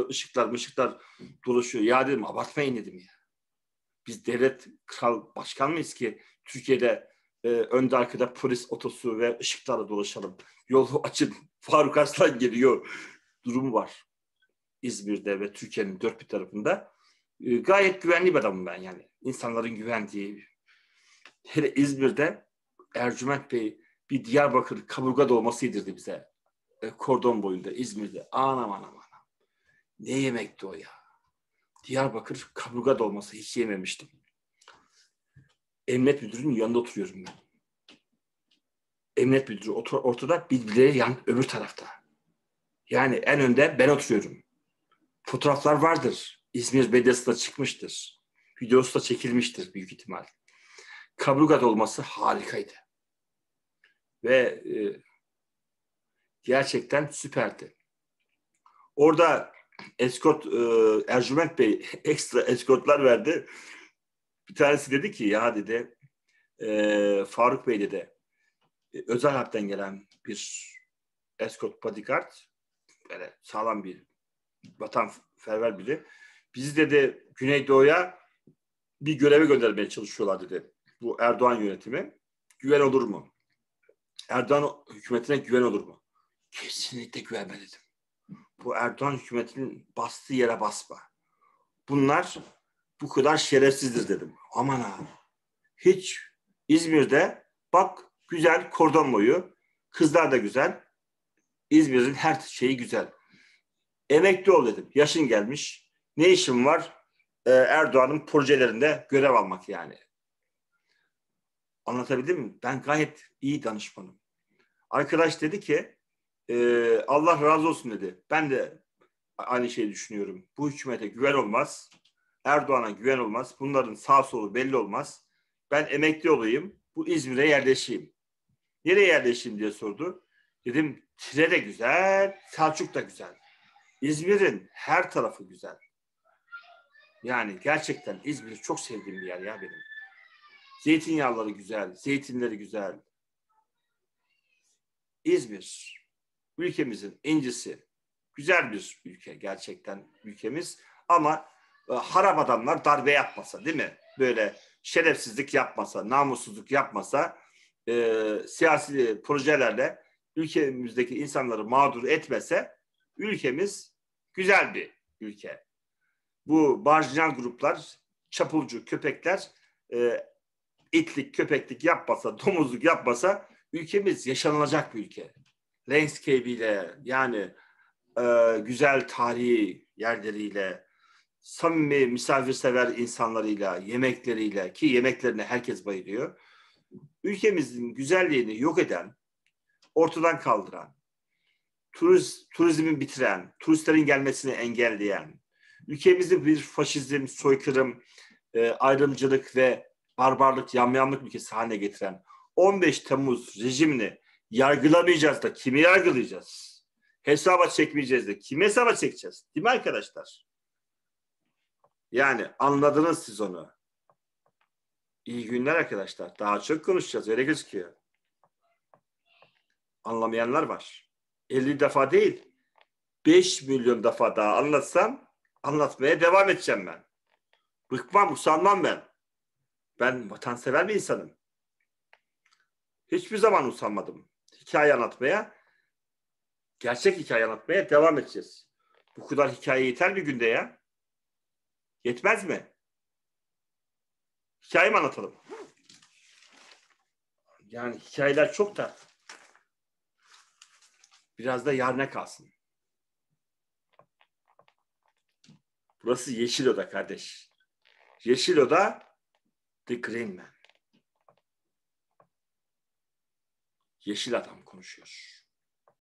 ışıklar ışıklar dolaşıyor. Ya dedim abartmayın dedim ya. Biz devlet kral başkan mıyız ki Türkiye'de e, ee, önde arkada polis otosu ve ışıklarla dolaşalım. Yolu açın. (laughs) Faruk Aslan geliyor. Durumu var. İzmir'de ve Türkiye'nin dört bir tarafında. E, gayet güvenli bir adamım ben yani. İnsanların güvendiği. Hele İzmir'de Ercüment Bey bir Diyarbakır kaburga dolması yedirdi bize. E, kordon boyunda İzmir'de. Anam anam anam. Ne yemekti o ya? Diyarbakır kaburga dolması hiç yememiştim emniyet müdürünün yanında oturuyorum ben. Emniyet müdürü otur, ortada, birbirleri yan öbür tarafta. Yani en önde ben oturuyorum. Fotoğraflar vardır. İzmir medyasında çıkmıştır. Videosu da çekilmiştir büyük ihtimal. Kabrugat olması harikaydı. Ve e, gerçekten süperdi. Orada eskort e, Ercüment Bey (laughs) ekstra eskortlar verdi bir tanesi dedi ki ya dedi e, Faruk Bey dedi e, özel harpten gelen bir escort bodyguard böyle sağlam bir vatanperver biri. Bizi dedi Güneydoğu'ya bir göreve göndermeye çalışıyorlar dedi. Bu Erdoğan yönetimi. Güven olur mu? Erdoğan hükümetine güven olur mu? Kesinlikle güvenme dedim. Bu Erdoğan hükümetinin bastığı yere basma. Bunlar bu kadar şerefsizdir dedim. Aman ha. Hiç İzmir'de bak güzel kordon boyu. Kızlar da güzel. İzmir'in her şeyi güzel. Emekli ol dedim. Yaşın gelmiş. Ne işim var? Ee, Erdoğan'ın projelerinde görev almak yani. Anlatabildim mi? Ben gayet iyi danışmanım. Arkadaş dedi ki e, Allah razı olsun dedi. Ben de aynı şeyi düşünüyorum. Bu hükümete güven olmaz. Erdoğan'a güven olmaz. Bunların sağ solu belli olmaz. Ben emekli olayım. Bu İzmir'e yerleşeyim. Nereye yerleşeyim diye sordu. Dedim Tire de güzel, Selçuk da güzel. İzmir'in her tarafı güzel. Yani gerçekten İzmir'i çok sevdiğim bir yer ya benim. Zeytinyağları güzel, zeytinleri güzel. İzmir ülkemizin incisi. Güzel bir ülke gerçekten ülkemiz ama e, harap adamlar darbe yapmasa değil mi? Böyle şerefsizlik yapmasa, namussuzluk yapmasa e, siyasi projelerle ülkemizdeki insanları mağdur etmese ülkemiz güzel bir ülke. Bu marjinal gruplar, çapulcu köpekler e, itlik, köpeklik yapmasa, domuzluk yapmasa ülkemiz yaşanılacak bir ülke. Landscape ile yani e, güzel tarihi yerleriyle, samimi misafirsever insanlarıyla, yemekleriyle ki yemeklerine herkes bayılıyor. Ülkemizin güzelliğini yok eden, ortadan kaldıran, turiz, turizmi bitiren, turistlerin gelmesini engelleyen, ülkemizde bir faşizm, soykırım, e, ayrımcılık ve barbarlık, yamyamlık ülkesi haline getiren 15 Temmuz rejimini yargılamayacağız da kimi yargılayacağız? Hesaba çekmeyeceğiz de kimi hesaba çekeceğiz? Değil mi arkadaşlar? Yani anladınız siz onu. İyi günler arkadaşlar. Daha çok konuşacağız. Öyle gözüküyor. Anlamayanlar var. 50 defa değil. 5 milyon defa daha anlatsam anlatmaya devam edeceğim ben. Bıkmam, usanmam ben. Ben vatansever bir insanım. Hiçbir zaman usanmadım. Hikaye anlatmaya, gerçek hikaye anlatmaya devam edeceğiz. Bu kadar hikaye yeter bir günde ya. Yetmez mi? Hikayemi anlatalım? Yani hikayeler çok da biraz da yarına kalsın. Burası Yeşil Oda kardeş. Yeşil Oda The Green Man. Yeşil adam konuşuyor.